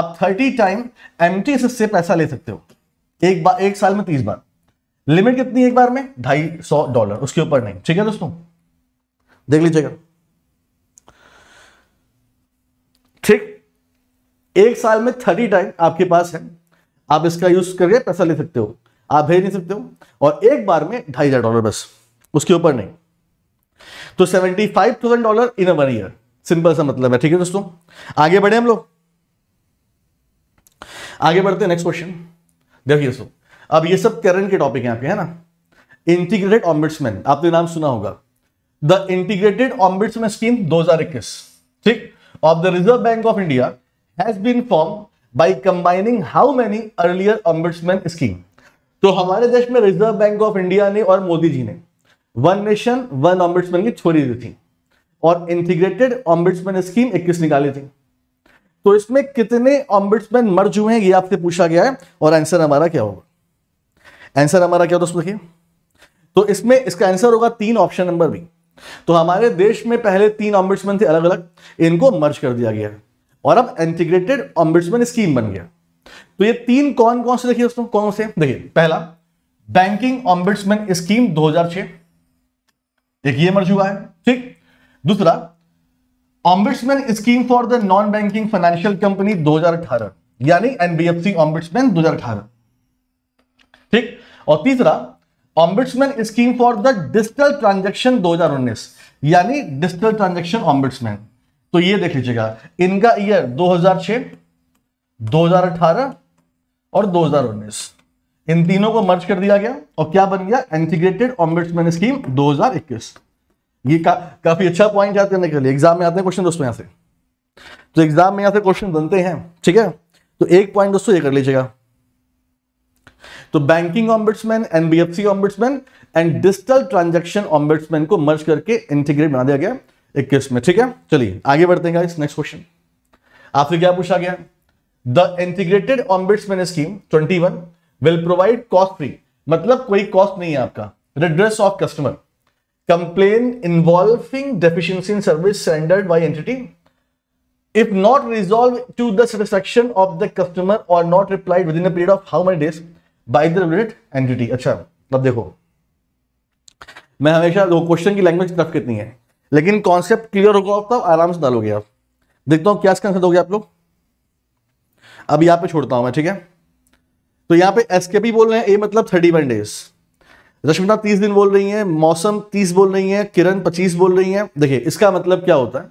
आप थर्टी टाइम एम से पैसा ले सकते हो एक बार एक साल में तीस बार लिमिट कितनी है एक बार में ढाई सौ डॉलर उसके ऊपर नहीं ठीक है दोस्तों देख लीजिएगा ठीक एक साल में थर्टी टाइम आपके पास है आप इसका यूज करके पैसा ले सकते हो आप भेज नहीं सकते हो और एक बार में ढाई हजार डॉलर बस उसके ऊपर नहीं तो seventy five thousand dollar in a one year simple सा मतलब है ठीक है दोस्तों आगे बढ़े हम लोग आगे बढ़ते हैं नेक्स्ट क्वेश्चन देखिए दोस्तों अब ये सब करण के टॉपिक हैं आपके है ना इंटीग्रेटेड ऑम्बिट्समैन आपने नाम सुना होगा द इंटीग्रेटेड ऑम्बिट्समैन स्कीम 2021 ठीक of the reserve bank of India has been form by combining how many earlier ombudsman scheme तो हमारे देश में रिजर्व बैंक ऑफ इंडिया ने और मोदी जी ने वन नेशन वन ऑम्बिट्समैन की छोड़ी दी थी और इंटीग्रेटेड ऑम्बिट्समैन स्कीम इक्कीस निकाली थी तो इसमें कितने ऑम्बिट्समैन मर्ज हुए हैं ये आपसे पूछा गया है और आंसर हमारा क्या होगा आंसर हमारा क्या दोस्तों देखिए तो इसमें इसका आंसर होगा तीन ऑप्शन नंबर बी तो हमारे देश में पहले तीन ऑम्बिट्समैन थे अलग अलग इनको मर्ज कर दिया गया और अब इंटीग्रेटेड ऑम्बिट्समैन स्कीम बन गया तो ये तीन कौन कौन से देखिए दोस्तों कौन से देखिए पहला बैंकिंग ऑम्बिट्समैन स्कीम 2006 एक ये मर्ज हुआ है ठीक दूसरा ombudsman scheme for the non banking financial company 2018 यानी एनबीएफसी ऑम्बिट्समैन 2018 ठीक और तीसरा ombudsman scheme for the digital transaction दो यानी डिजिटल ट्रांजेक्शन ऑम्बिट्समैन तो ये देख लीजिएगा इनका ईयर 2006 2018 और 2019 इन तीनों को मर्ज कर दिया गया और क्या बन गया इंटीग्रेटेड ऑम्बिट्समैन स्कीम 2021 ये का, काफी अच्छा पॉइंट याद करने के लिए एग्जाम में आते हैं क्वेश्चन दोस्तों यहां से तो एग्जाम में यहां से क्वेश्चन बनते हैं ठीक है तो एक पॉइंट दोस्तों ये कर लीजिएगा तो banking ombudsman NBFC ombudsman and digital transaction ombudsman को मर्ज करके इंटीग्रेट बना दिया गया इक्कीस में ठीक है चलिए आगे बढ़ते हैं नेक्स्ट क्वेश्चन आपसे क्या पूछा गया the integrated ombudsman scheme twenty one will provide cost free मतलब कोई कॉस्ट नहीं है आपका redress of customer complain involving deficiency in service rendered by entity if not resolve to the satisfaction of the customer और not replied within period of how many days by the regulate entity अच्छा अब देखो मैं हमेशा question की language tough कितनी है लेकिन कॉन्सेप्ट क्लियर होगा आप तब आराम से डालोगे आप देखता हूँ क्या इसका आंसर दोगे आप लोग अब यहाँ पे छोड़ता हूँ मैं ठीक है तो यहाँ पे एस के पी बोल रहे हैं ए मतलब थर्टी वन डेज रश्मिता तीस दिन बोल रही है मौसम तीस बोल रही है किरण पच्चीस बोल रही है देखिए इसका मतलब क्या होता है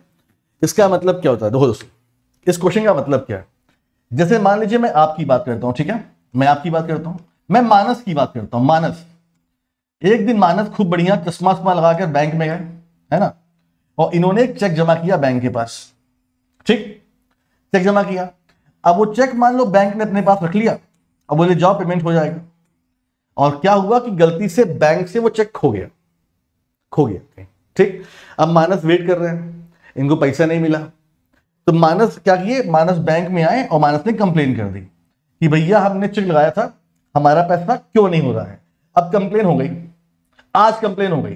इसका मतलब क्या होता है देखो दोस्तों इस क्वेश्चन का मतलब क्या है जैसे मान लीजिए मैं आपकी बात करता हूँ ठीक है मैं आपकी बात करता हूँ मैं मानस की बात करता हूं मानस एक दिन मानस खूब बढ़िया चश्मा उश्मा लगाकर बैंक में गए है ना और इन्होंने एक चेक जमा किया बैंक के पास ठीक चेक जमा किया अब वो चेक मान लो बैंक ने अपने पास रख लिया अब बोले जाओ पेमेंट हो जाएगा और क्या हुआ कि गलती से बैंक से वो चेक खो गया खो गया ठीक अब मानस वेट कर रहे हैं इनको पैसा नहीं मिला तो मानस क्या किए मानस बैंक में आए और मानस ने कंप्लेन कर दी कि भैया हमने चेक लगाया था हमारा फैसला क्यों नहीं हो रहा है अब कंप्लेन हो गई आज कंप्लेन हो गई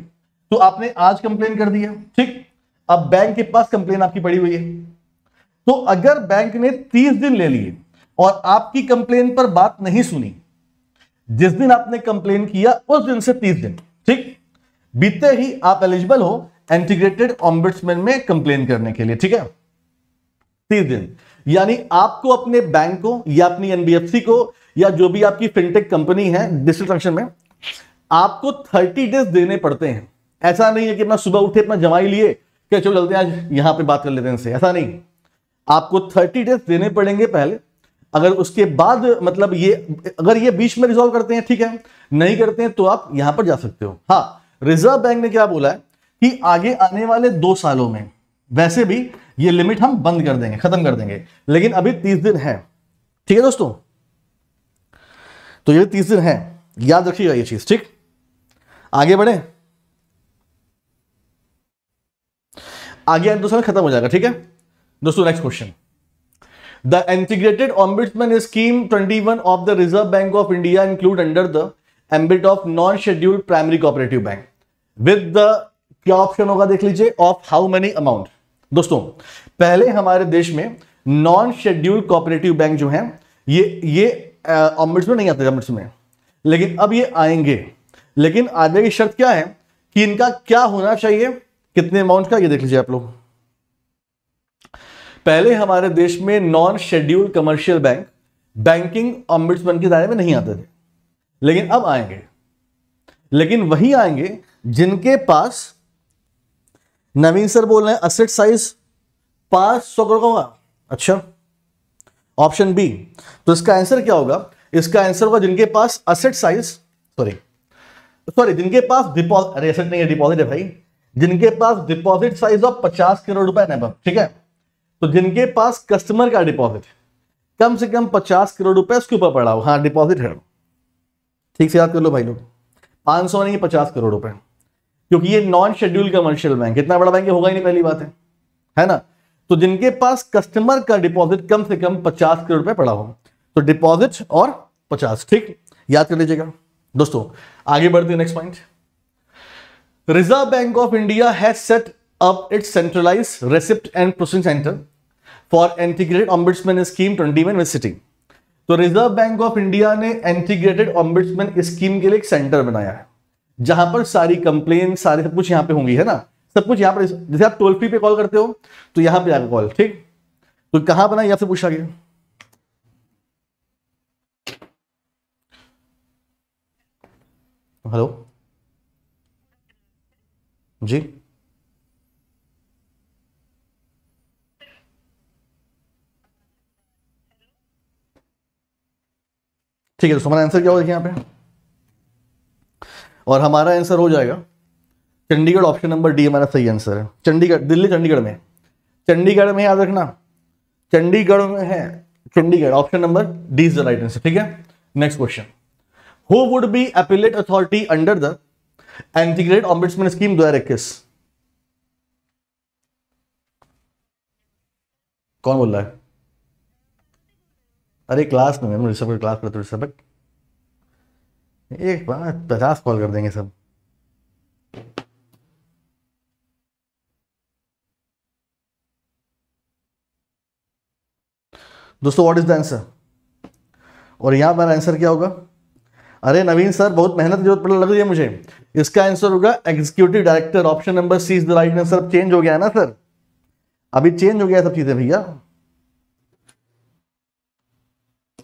तो आपने आज कंप्लेन कर दिया ठीक अब बैंक के पास कंप्लेन आपकी पड़ी हुई है तो अगर बैंक ने 30 दिन ले लिए और आपकी कंप्लेन पर बात नहीं सुनी जिस दिन आपने कंप्लेन किया उस दिन से 30 दिन ठीक बीते ही आप एलिजिबल हो इंटीग्रेटेड ऑम्बिट्समैन में कंप्लेन करने के लिए ठीक है तीस दिन यानी आपको अपने बैंक को या अपनी एनबीएफसी को या जो भी आपकी फिनटेक कंपनी है डिजिटल ट्रांजेक्शन में आपको थर्टी डेज देने पड़ते हैं ऐसा नहीं है कि अपना सुबह उठे अपना जमाई लिए क्या चलो चलते हैं आज यहां पे बात कर लेते हैं इनसे ऐसा नहीं आपको थर्टी डेज देने पड़ेंगे पहले अगर उसके बाद मतलब ये अगर ये बीच में रिजॉल्व करते हैं ठीक है नहीं करते हैं तो आप यहां पर जा सकते हो हाँ रिजर्व बैंक ने क्या बोला है कि आगे आने वाले दो सालों में वैसे भी ये लिमिट हम बंद कर देंगे खत्म कर देंगे लेकिन अभी तीस दिन है ठीक है दोस्तों तो ये तीस दिन है याद रखिएगा ये चीज ठीक आगे बढ़े आगे दूसरा खत्म हो जाएगा ठीक है दोस्तों next question the integrated ombudsman scheme 21 of the reserve bank of India include under the ambit of non scheduled primary cooperative bank with the क्या ऑप्शन होगा देख लीजिए ऑफ हाउ मेनी अमाउंट दोस्तों पहले हमारे देश में नॉन शेड्यूल्ड कोऑपरेटिव बैंक जो है ये ये ऑमिट्स में नहीं आते ऑमिट्स में लेकिन अब ये आएंगे लेकिन आने की शर्त क्या है कि इनका क्या होना चाहिए कितने अमाउंट का ये देख लीजिए आप लोग पहले हमारे देश में non schedule commercial bank banking ombudsman के दायरे में नहीं आते थे लेकिन अब आएंगे लेकिन वही आएंगे जिनके पास नवीन सर बोल रहे हैं असेट साइज पांच सौ करोड़ का होगा अच्छा ऑप्शन बी तो इसका आंसर क्या होगा इसका आंसर होगा जिनके पास असेट साइज सॉरी सॉरी जिनके पास डिपॉजिट अरे असेट नहीं है डिपॉजिट है भाई जिनके पास डिपॉजिट साइज ऑफ पचास करोड़ रुपए एंड ठीक है तो जिनके पास कस्टमर का डिपॉजिट कम से कम पचास करोड़ रुपए उसके ऊपर पड़ा हो हाँ डिपॉजिट है ठीक से याद कर लो भाई लोग पांच सौ नहीं पचास करोड़ रुपए क्योंकि ये नॉन शेड्यूल कमर्शियल बैंक इतना बड़ा बैंक होगा ही नहीं पहली बात है है ना तो जिनके पास कस्टमर का डिपॉजिट कम से कम पचास करोड़ रुपए पड़ा हो तो डिपॉजिट और पचास ठीक याद कर लीजिएगा दोस्तों आगे बढ़ते next point reserve bank of India has set up its centralise receipt and processing centre for integrated ombudsman scheme twenty one city तो रिजर्व बैंक ऑफ इंडिया ने एंटीग्रेटेड ऑम्बिट्समैन स्कीम के लिए एक सेंटर बनाया है जहां पर सारी कंप्लेन सारे सब कुछ यहां पे होंगी है ना सब कुछ यहाँ पर जैसे आप टोल फ्री पे कॉल करते हो तो यहाँ पे आगे कॉल ठीक तो कहाँ बना यहां से पूछा गया हेलो जी ठीक है तो हमारा आंसर क्या होगा यहाँ पे और हमारा आंसर हो जाएगा चंडीगढ़ ऑप्शन नंबर डी हमारा सही आंसर है चंडीगढ़ दिल्ली चंडीगढ़ में चंडीगढ़ में याद रखना चंडीगढ़ में है Chandigarh option number D is the right answer ठीक है next question who would be appellate authority under the integrate ombudsman scheme दो कौन बोल रहा है अरे क्लास में मैम ऋषभ क्लास करते सबक एक बार पचास कॉल कर देंगे सब दोस्तों व्हाट इज़ द आंसर और यहाँ पर आंसर क्या होगा अरे नवीन सर बहुत मेहनत जरूरत पड़ लग रही है मुझे इसका आंसर होगा executive director option number C is the right answer अब चेंज हो गया है ना सर अभी चेंज हो गया सब चीजें भैया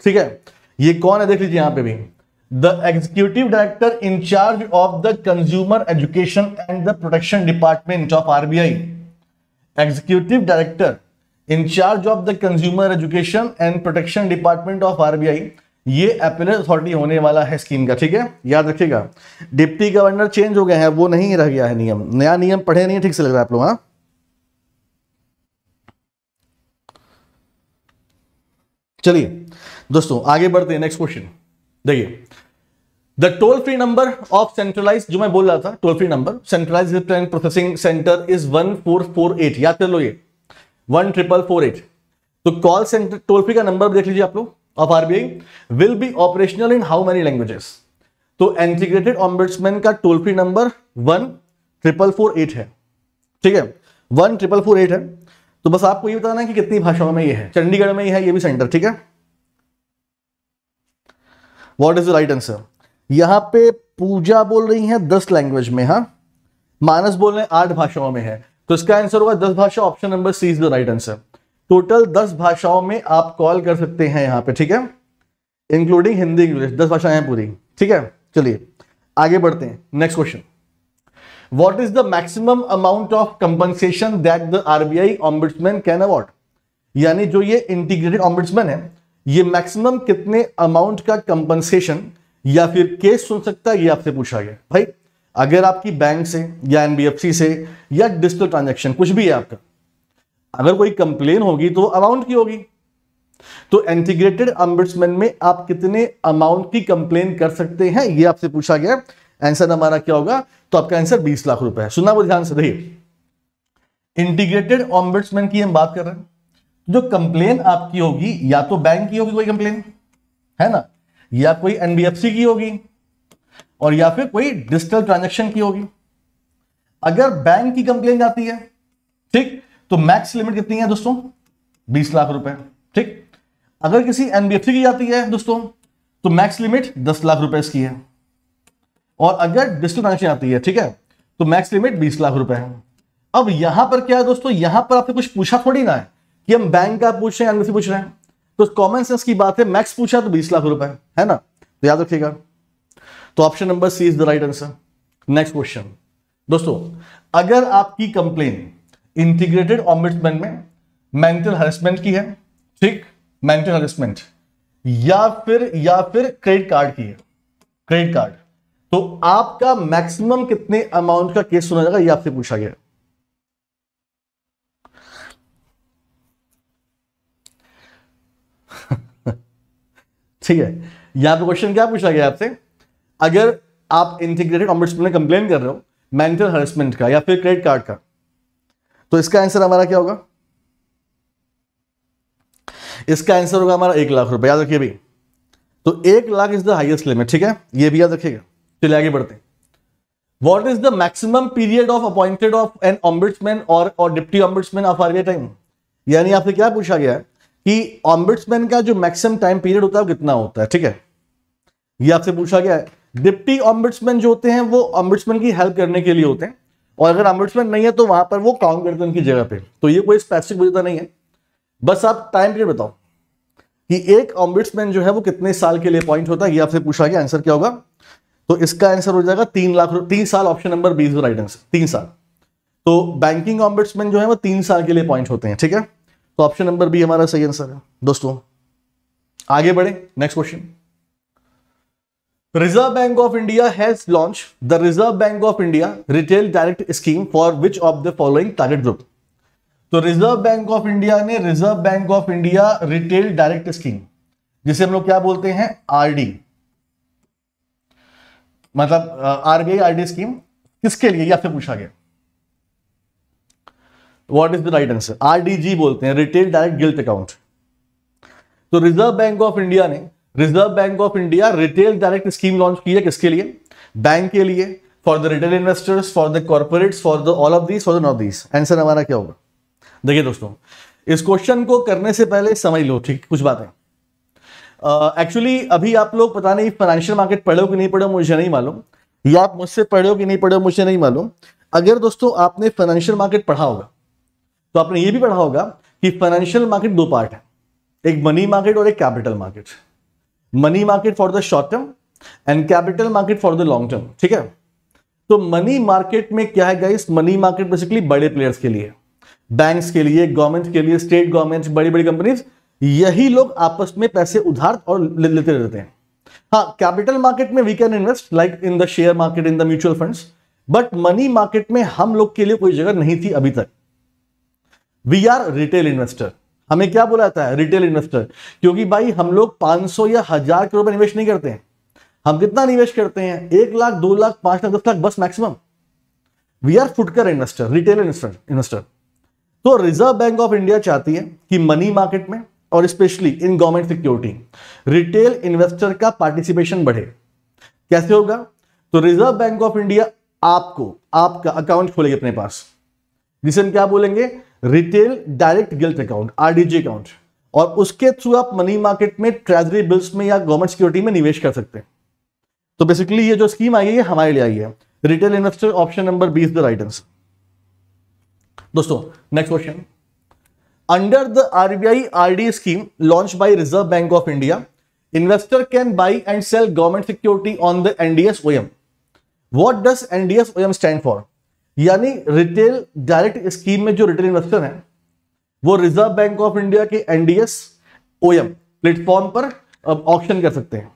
ठीक है ये कौन है देख लीजिए यहां पे भी the executive director in charge of the consumer education and the protection department of RBI executive director in charge of the consumer education and protection department of RBI ये अपील अथॉरिटी होने वाला है स्कीम का ठीक है याद रखिएगा डिप्टी गवर्नर चेंज हो गया है वो नहीं रह गया है नियम नया नियम पढ़े नहीं ठीक से लग रहा है आप लोग हाँ चलिए दोस्तों आगे बढ़ते हैं नेक्स्ट क्वेश्चन देखिए the toll free number of centralise जो मैं बोल रहा था toll free number centralise processing centre is one four four eight याद कर लो ये वन ट्रिपल फोर एट तो कॉल सेंटर टोल फ्री का नंबर देख लीजिए आप लोग of RBI will be operational in how many languages तो इंटीग्रेटेड ऑम्बेट्समैन का toll free number one triple four eight है ठीक है वन ट्रिपल फोर एट है तो बस आपको ये बताना है कि कितनी भाषाओं में ये है चंडीगढ़ में ही है ये भी सेंटर ठीक है what is the right answer यहां पे पूजा बोल रही है दस लैंग्वेज में हा मानस बोल रहे हैं आठ भाषाओं में है तो इसका आंसर होगा दस भाषा option number C is the right answer total दस भाषाओं में आप कॉल कर सकते हैं यहां पे ठीक है इंक्लूडिंग हिंदी इंग्लिश दस भाषाएं पूरी ठीक है चलिए आगे बढ़ते हैं next question what is the maximum amount of compensation that the RBI ombudsman can award यानी जो ये इंटीग्रेटेड ऑम्बिट्समैन है ये मैक्सिमम कितने अमाउंट का कंपनसेशन या फिर केस सुन सकता है ये आपसे पूछा गया भाई अगर आपकी बैंक से या एनबीएफसी से या डिजिटल ट्रांजेक्शन कुछ भी है आपका अगर कोई कंप्लेन होगी तो अमाउंट की होगी तो इंटीग्रेटेड अम्बिट्समैन में आप कितने अमाउंट की कंप्लेन कर सकते हैं ये आपसे पूछा गया आंसर हमारा क्या होगा तो आपका आंसर 20 लाख रुपए है सुनना वो ध्यान से देखिए इंटीग्रेटेड ऑम्बिट्समैन की हम बात कर रहे हैं जो कंप्लेन आपकी होगी या तो बैंक की होगी कोई कंप्लेन है ना या कोई एनबीएफसी की होगी और या फिर कोई डिजिटल ट्रांजेक्शन की होगी अगर बैंक की कंप्लेन आती है ठीक तो मैक्स लिमिट कितनी है दोस्तों बीस लाख रुपए ठीक अगर किसी एनबीएफसी की जाती है दोस्तों तो मैक्स लिमिट दस लाख रुपए इसकी है और अगर डिजिटल ट्रांजेक्शन आती है ठीक है तो मैक्स लिमिट बीस लाख रुपए है अब यहां पर क्या है दोस्तों यहां पर आपने कुछ पूछा थोड़ी ना है कि हम बैंक का पूछ रहे हैं एनबीएफसी पूछ रहे हैं तो कॉमन सेंस की बात है मैक्स पूछा तो बीस लाख रुपए है ना तो याद रखिएगा तो option number C is the right answer next question दोस्तों अगर आपकी कंप्लेन इंटीग्रेटेड ऑम्बिट्समैन में मेंटल हरेसमेंट की है ठीक मेंटल हरेसमेंट या फिर या फिर क्रेडिट कार्ड की है क्रेडिट कार्ड तो आपका मैक्सिमम कितने अमाउंट का केस सुना जाएगा यह आपसे पूछा गया ठीक है यहां पे क्वेश्चन क्या पूछा गया आपसे अगर आप इंटीग्रेटेड ऑम्बुड्समैन में कंप्लेन कर रहे हो मेंटल हरेसमेंट का या फिर क्रेडिट कार्ड का तो इसका आंसर हमारा क्या होगा इसका आंसर होगा हमारा एक लाख रुपया याद रखिए भाई तो एक lakh is the highest limit ठीक है ये भी याद रखिएगा चलिए आगे बढ़ते हैं what is the maximum period of appointed of an ombudsman और deputy ombudsman of our time यानी आपसे क्या पूछा गया है कि ऑम्बिट्समैन का जो मैक्सिमम टाइम पीरियड होता है वो कितना होता है ठीक है ये आपसे पूछा गया है डिप्टी ऑम्बिट्समैन जो होते हैं वो ऑम्बिट्समैन की हेल्प करने के लिए होते हैं और अगर ऑम्बिट्समैन नहीं है तो वहां पर वो काउंट करते हैं उनकी जगह पे तो ये कोई स्पेसिफिक वजह नहीं है बस आप टाइम पीरियड बताओ कि एक ऑम्बिट्समैन जो है वो कितने साल के लिए अपॉइंट होता है ये आपसे पूछा गया आंसर क्या होगा तो इसका आंसर हो जाएगा तीन लाख तीन साल option number B is right answer तीन साल तो बैंकिंग ऑम्बिट्समैन जो है वो तीन साल के लिए अपॉइंट होते हैं ठीक है तो ऑप्शन नंबर बी हमारा सही आंसर है दोस्तों आगे बढ़े next question reserve bank of India has launch the reserve bank of India retail direct scheme for which of the following target group तो रिजर्व बैंक ऑफ इंडिया ने reserve bank of India retail direct scheme जिसे हम लोग क्या बोलते हैं RD मतलब RBI RD scheme किसके लिए या फिर पूछा गया what is the right answer RDG बोलते हैं रिटेल डायरेक्ट गिल्ट अकाउंट तो रिजर्व बैंक ऑफ इंडिया ने reserve bank of India retail direct scheme launch की है किसके लिए बैंक के लिए for the retail investors for the corporate for the all of these for the not these answer हमारा क्या होगा देखिए दोस्तों इस क्वेश्चन को करने से पहले समझ लो ठीक कुछ बातें एक्चुअली uh, अभी आप लोग पता नहीं फाइनेंशियल मार्केट पढ़े हो कि नहीं पढ़े हो मुझे नहीं मालूम या आप मुझसे पढ़े हो कि नहीं पढ़े हो मुझे नहीं मालूम अगर दोस्तों आपने फाइनेंशियल मार्केट पढ़ा होगा तो आपने ये भी पढ़ा होगा कि फाइनेंशियल मार्केट दो पार्ट है एक मनी मार्केट और एक capital market money market for the short term and capital market for the long term ठीक है तो मनी मार्केट में क्या है गाइस मनी मार्केट बेसिकली बड़े प्लेयर्स के लिए बैंक्स के लिए गवर्नमेंट के लिए स्टेट गवर्नमेंट बड़ी बड़ी कंपनीज यही लोग आपस में पैसे उधार और लेते रहते हैं हाँ कैपिटल मार्केट में we can invest like in the share market in the mutual fund but money market में हम लोग के लिए कोई जगह नहीं थी अभी तक वी आर रिटेल इन्वेस्टर हमें क्या बुलाता है रिटेल इन्वेस्टर क्योंकि भाई हम लोग 500 या हजार करोड़ रुपए निवेश नहीं करते हैं हम कितना निवेश करते हैं एक लाख दो लाख पांच लाख दस लाख बस मैक्सिमम वी आर फुटकर इन्वेस्टर रिटेल इन्वेस्टर तो रिजर्व बैंक ऑफ इंडिया चाहती है कि मनी मार्केट में और specially in government security retail investor का पार्टिसिपेशन बढ़े कैसे होगा तो रिजर्व बैंक ऑफ इंडिया आपको आपका अकाउंट खोलेगी अपने पास जिसे हम क्या बोलेंगे retail direct gilt account RDG account और उसके थ्रू आप मनी मार्केट में ट्रेजरी बिल्स में या गवर्नमेंट सिक्योरिटी में निवेश कर सकते हैं तो बेसिकली ये जो स्कीम आई है ये हमारे लिए आई है रिटेल इन्वेस्टर ऑप्शन नंबर बीस द राइट आंसर दोस्तों next question under the RBI RD scheme launch by reserve bank of India investor can buy and sell government security on the NDS OM what does NDS OM stand for यानी retail direct scheme में जो retail investor है वो reserve bank of India के NDS OM platform पर option कर सकते हैं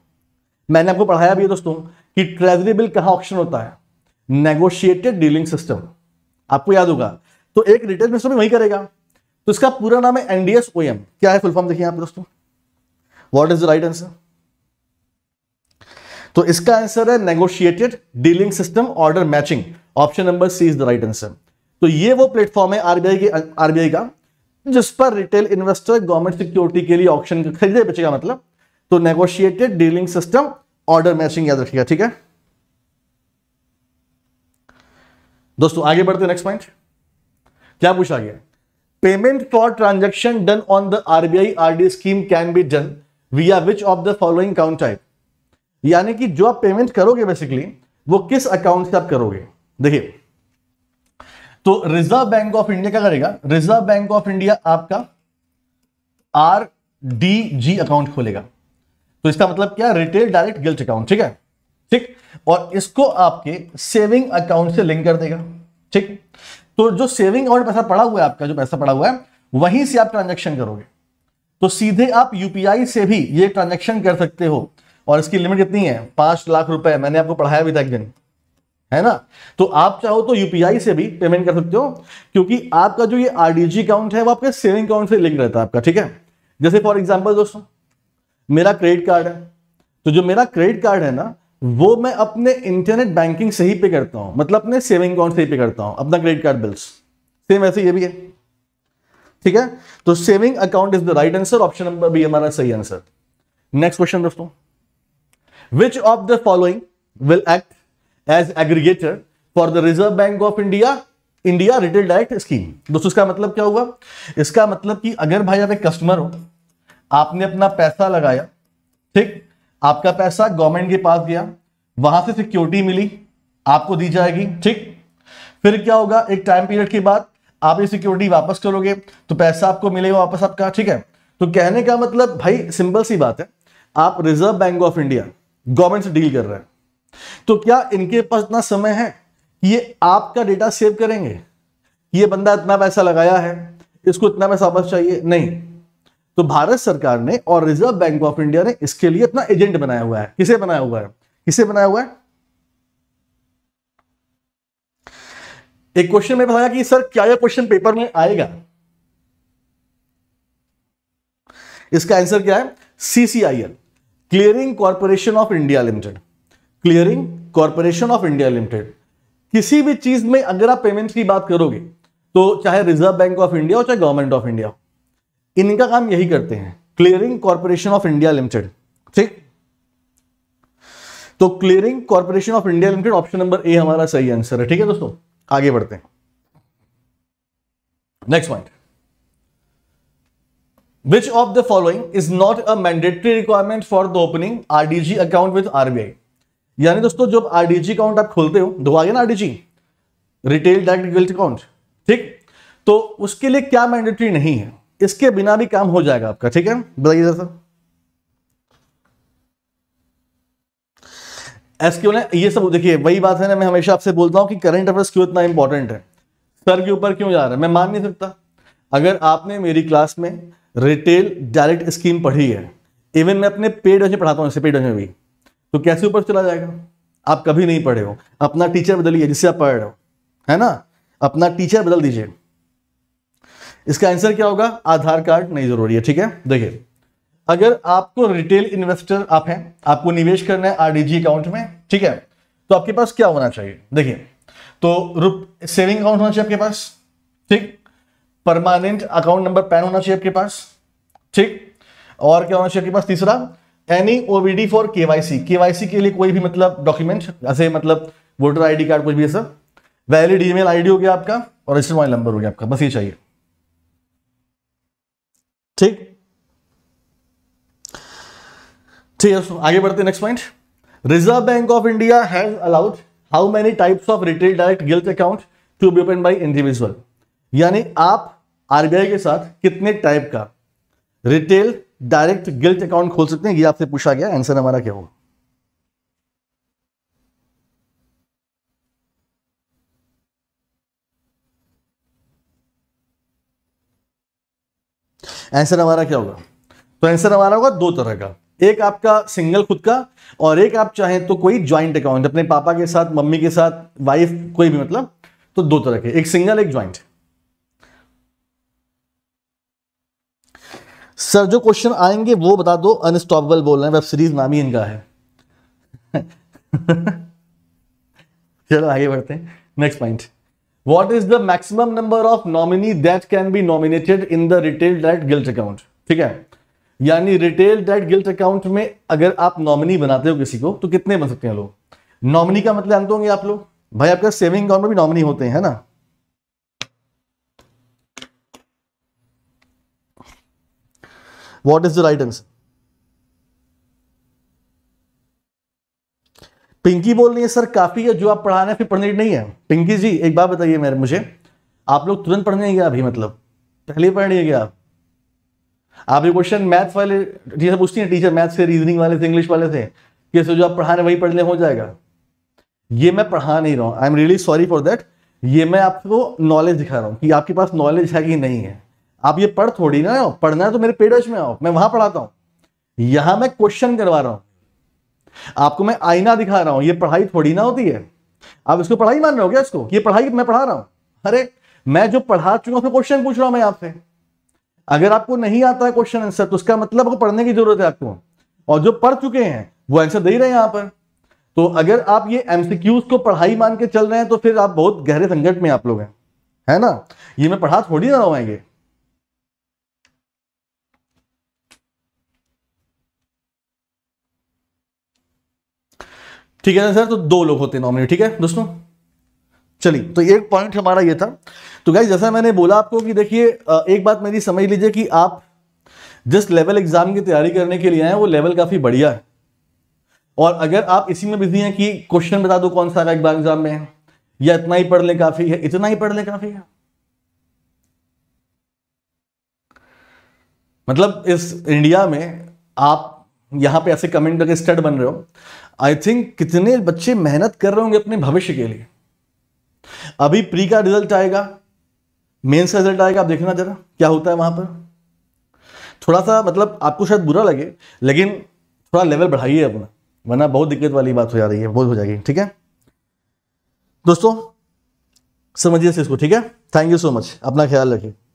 मैंने आपको पढ़ाया भी है दोस्तों कि ट्रेजरी बिल कहा ऑप्शन होता है नेगोशिएटेड डीलिंग सिस्टम आपको याद होगा तो एक रिटेल इन्वेस्टर वही करेगा तो इसका पूरा नाम है एनडीएस ओएम क्या है फुलफॉर्म देखिए आप दोस्तों what is the right answer तो इसका आंसर है negotiated dealing system order matching option number C is the right answer तो ये वो प्लेटफॉर्म है आरबीआई की आरबीआई का जिस पर रिटेल इन्वेस्टर गवर्नमेंट सिक्योरिटी के लिए ऑप्शन खरीदे बेचेगा मतलब तो negotiated dealing system order matching याद रखिएगा ठीक है दोस्तों आगे बढ़ते नेक्स्ट पॉइंट क्या पूछा गया payment for transaction done on the RBI D scheme can be done via which of the following account type यानी कि जो आप पेमेंट करोगे बेसिकली वो किस अकाउंट से आप करोगे देखिए तो रिजर्व बैंक ऑफ इंडिया क्या करेगा रिजर्व बैंक ऑफ इंडिया आपका आर डी जी अकाउंट खोलेगा तो इसका मतलब क्या रिटेल डायरेक्ट गिल्ट अकाउंट ठीक है ठीक और इसको आपके सेविंग अकाउंट से लिंक कर देगा ठीक तो जो सेविंग अकाउंट पैसा पड़ा हुआ है आपका जो पैसा पड़ा हुआ है वहीं से आप ट्रांजेक्शन करोगे तो सीधे आप यूपीआई से भी ये ट्रांजेक्शन कर सकते हो और इसकी लिमिट कितनी है पांच लाख रुपए मैंने आपको पढ़ाया भी था एक दिन है ना तो आप चाहो तो यूपीआई से भी पेमेंट कर सकते हो क्योंकि आपका जो ये आरडीजी अकाउंट है वो आपके सेविंग अकाउंट से लिंक रहता है आपका ठीक है जैसे फॉर एग्जाम्पल दोस्तों मेरा क्रेडिट कार्ड है तो जो मेरा क्रेडिट कार्ड है ना वो मैं अपने इंटरनेट बैंकिंग से ही पे करता हूं मतलब अपने सेविंग अकाउंट से ही पे करता हूं अपना क्रेडिट कार्ड बिल्स सेम वैसे ये भी है ठीक है तो saving account is the right answer option number B हमारा सही आंसर नेक्स्ट क्वेश्चन दोस्तों which of the following will act as aggregator for the reserve bank of India India retail direct scheme दोस्तों इसका मतलब क्या हुआ इसका मतलब कि अगर भाई आप एक कस्टमर हो आपने अपना पैसा लगाया ठीक आपका पैसा गवर्नमेंट के पास गया वहां से सिक्योरिटी मिली आपको दी जाएगी ठीक फिर क्या होगा एक टाइम पीरियड के बाद आप ये सिक्योरिटी वापस करोगे तो पैसा आपको मिलेगा वापस आपका ठीक है तो कहने का मतलब भाई सिंपल सी बात है आप reserve bank of India government से डील कर रहे हैं तो क्या इनके पास इतना समय है ये आपका डेटा सेव करेंगे ये बंदा इतना पैसा लगाया है इसको इतना पैसा वापस चाहिए नहीं तो भारत सरकार ने और रिजर्व बैंक ऑफ इंडिया ने इसके लिए अपना एजेंट बनाया हुआ है किसे बनाया हुआ है किसे बनाया हुआ है एक क्वेश्चन में बताया कि सर क्या यह क्वेश्चन पेपर में आएगा इसका आंसर क्या है CCIL clearing corporation of India limited clearing corporation of India limited किसी भी चीज में अगर आप पेमेंट की बात करोगे तो चाहे रिजर्व बैंक ऑफ इंडिया हो चाहे गवर्नमेंट ऑफ इंडिया इनका काम यही करते हैं clearing corporation of India limited ठीक तो clearing corporation of India limited option number A हमारा सही आंसर है ठीक है दोस्तों आगे बढ़ते हैं next point which of the following is not a mandatory requirement for the opening RDG account with RBI यानी दोस्तों जब आरडीजी अकाउंट आप खोलते हो दो आगे ना RDG retail direct detail account ठीक तो उसके लिए क्या मैंडेटरी नहीं है इसके बिना भी काम हो जाएगा आपका ठीक है बताइए सर ऐसे क्यों ये सब देखिए वही बात है ना मैं हमेशा आपसे बोलता हूं कि करंट अफेयर्स क्यों इतना इंपॉर्टेंट है सर के ऊपर क्यों जा रहा है मैं मान नहीं सकता अगर आपने मेरी क्लास में रिटेल डायरेक्ट स्कीम पढ़ी है इवन मैं अपने पेड में पढ़ाता हूँ इससे पेड में भी तो कैसे ऊपर चला जाएगा आप कभी नहीं पढ़े हो अपना टीचर बदलिए जिससे आप पढ़ रहे हो है ना अपना टीचर बदल दीजिए इसका आंसर क्या होगा आधार कार्ड नहीं जरूरी है ठीक है देखिए अगर आपको रिटेल इन्वेस्टर आप हैं आपको निवेश करना है आरडीजी अकाउंट में ठीक है तो आपके पास क्या होना चाहिए देखिए तो रुप सेविंग अकाउंट होना चाहिए आपके पास ठीक परमानेंट अकाउंट नंबर पैन होना चाहिए आपके पास ठीक और क्या होना चाहिए आपके पास तीसरा any OVD for KYC KYC के लिए कोई भी मतलब डॉक्यूमेंट जैसे मतलब वोटर आईडी कार्ड कुछ भी ऐसा वैलिड ईमेल आईडी हो गया आपका और रजिस्टर मोबाइल नंबर हो गया आपका बस ये चाहिए ठीक ठीक है आगे बढ़ते next point reserve bank of India has allowed how many types of retail direct gilt account to be open by individual यानी आप आरबीआई के साथ कितने टाइप का रिटेल डायरेक्ट गिल्ट अकाउंट खोल सकते हैं ये आपसे पूछा गया आंसर हमारा क्या होगा आंसर हमारा क्या होगा तो आंसर हमारा होगा दो तरह का एक आपका सिंगल खुद का और एक आप चाहें तो कोई ज्वाइंट अकाउंट अपने पापा के साथ मम्मी के साथ वाइफ कोई भी मतलब तो दो तरह के एक सिंगल एक ज्वाइंट सर जो क्वेश्चन आएंगे वो बता दो अनस्टॉपेबल बोल रहे हैं वेब सीरीज नाम ही इनका है चलो आगे बढ़ते हैं next point what is the maximum number of nominee that can be nominated in the retail debt gilt account ठीक है यानी रिटेल डेट गिल्ट अकाउंट में अगर आप नॉमिनी बनाते हो किसी को तो कितने बन सकते हैं लोग नॉमिनी का मतलब जानते होंगे आप लोग भाई आपका सेविंग अकाउंट में भी नॉमिनी होते हैं ना What is the right answer? Pinky बोल रही है सर काफी है जो आप पढ़ा रहे हैं फिर पढ़ने नहीं है पिंकी जी एक बात बताइए मेरे मुझे आप लोग तुरंत पढ़ने गया अभी मतलब पहले पढ़ नहीं गया आप आप ये क्वेश्चन मैथ्स वाले टीचर पूछती हैं टीचर मैथ्स के रीजनिंग वाले थे इंग्लिश वाले थे कि जो आप पढ़ा रहे वही पढ़ने हो जाएगा ये मैं पढ़ा नहीं रहा हूँ I am really sorry for that ये मैं आपको नॉलेज दिखा रहा हूँ कि आपके पास नॉलेज है कि नहीं है आप ये पढ़ थोड़ी ना हो पढ़ना है तो मेरे पेड़ में आओ मैं वहां पढ़ाता हूं यहां मैं क्वेश्चन करवा रहा हूं आपको मैं आईना दिखा रहा हूं ये पढ़ाई थोड़ी ना होती है आप इसको पढ़ाई मान रहे हो क्या इसको ये पढ़ाई मैं पढ़ा रहा हूं अरे मैं जो पढ़ा चुका हूं क्वेश्चन पूछ रहा हूं मैं आपसे अगर आपको नहीं आता है क्वेश्चन आंसर तो उसका मतलब आपको पढ़ने की जरूरत है आपको और जो पढ़ चुके हैं वो आंसर दे रहे हैं यहां पर तो अगर आप ये एमसीक्यूज को पढ़ाई मान के चल रहे हैं तो फिर आप बहुत गहरे संकट में आप लोग हैं है ना ये मैं पढ़ा थोड़ी ना रहा हूं ठीक है ना सर तो दो लोग होते हैं ठीक है दोस्तों चलिए तो एक पॉइंट हमारा ये था तो गाइज जैसा मैंने बोला आपको कि देखिए एक बात मेरी समझ लीजिए कि आप जिस लेवल एग्जाम की तैयारी करने के लिए आए वो लेवल काफ़ी बढ़िया है और अगर आप इसी में बिजी हैं कि क्वेश्चन बता दो कौन सा एक बार एग्जाम में है या इतना ही पढ़ लें काफ़ी है इतना ही पढ़ लें काफ़ी है मतलब इस इंडिया में आप यहां पे ऐसे कमेंट करके स्टड बन रहे हो आई थिंक कितने बच्चे मेहनत कर रहे होंगे अपने भविष्य के लिए अभी प्री का रिजल्ट आएगा मेंस का रिजल्ट आएगा आप देखना जरा क्या होता है वहां पर थोड़ा सा मतलब आपको शायद बुरा लगे लेकिन थोड़ा लेवल बढ़ाइए अपना वरना बहुत दिक्कत वाली बात हो जा रही है बहुत हो जाएगी ठीक है दोस्तों समझिए इसको ठीक है थैंक यू सो मच अपना ख्याल रखिए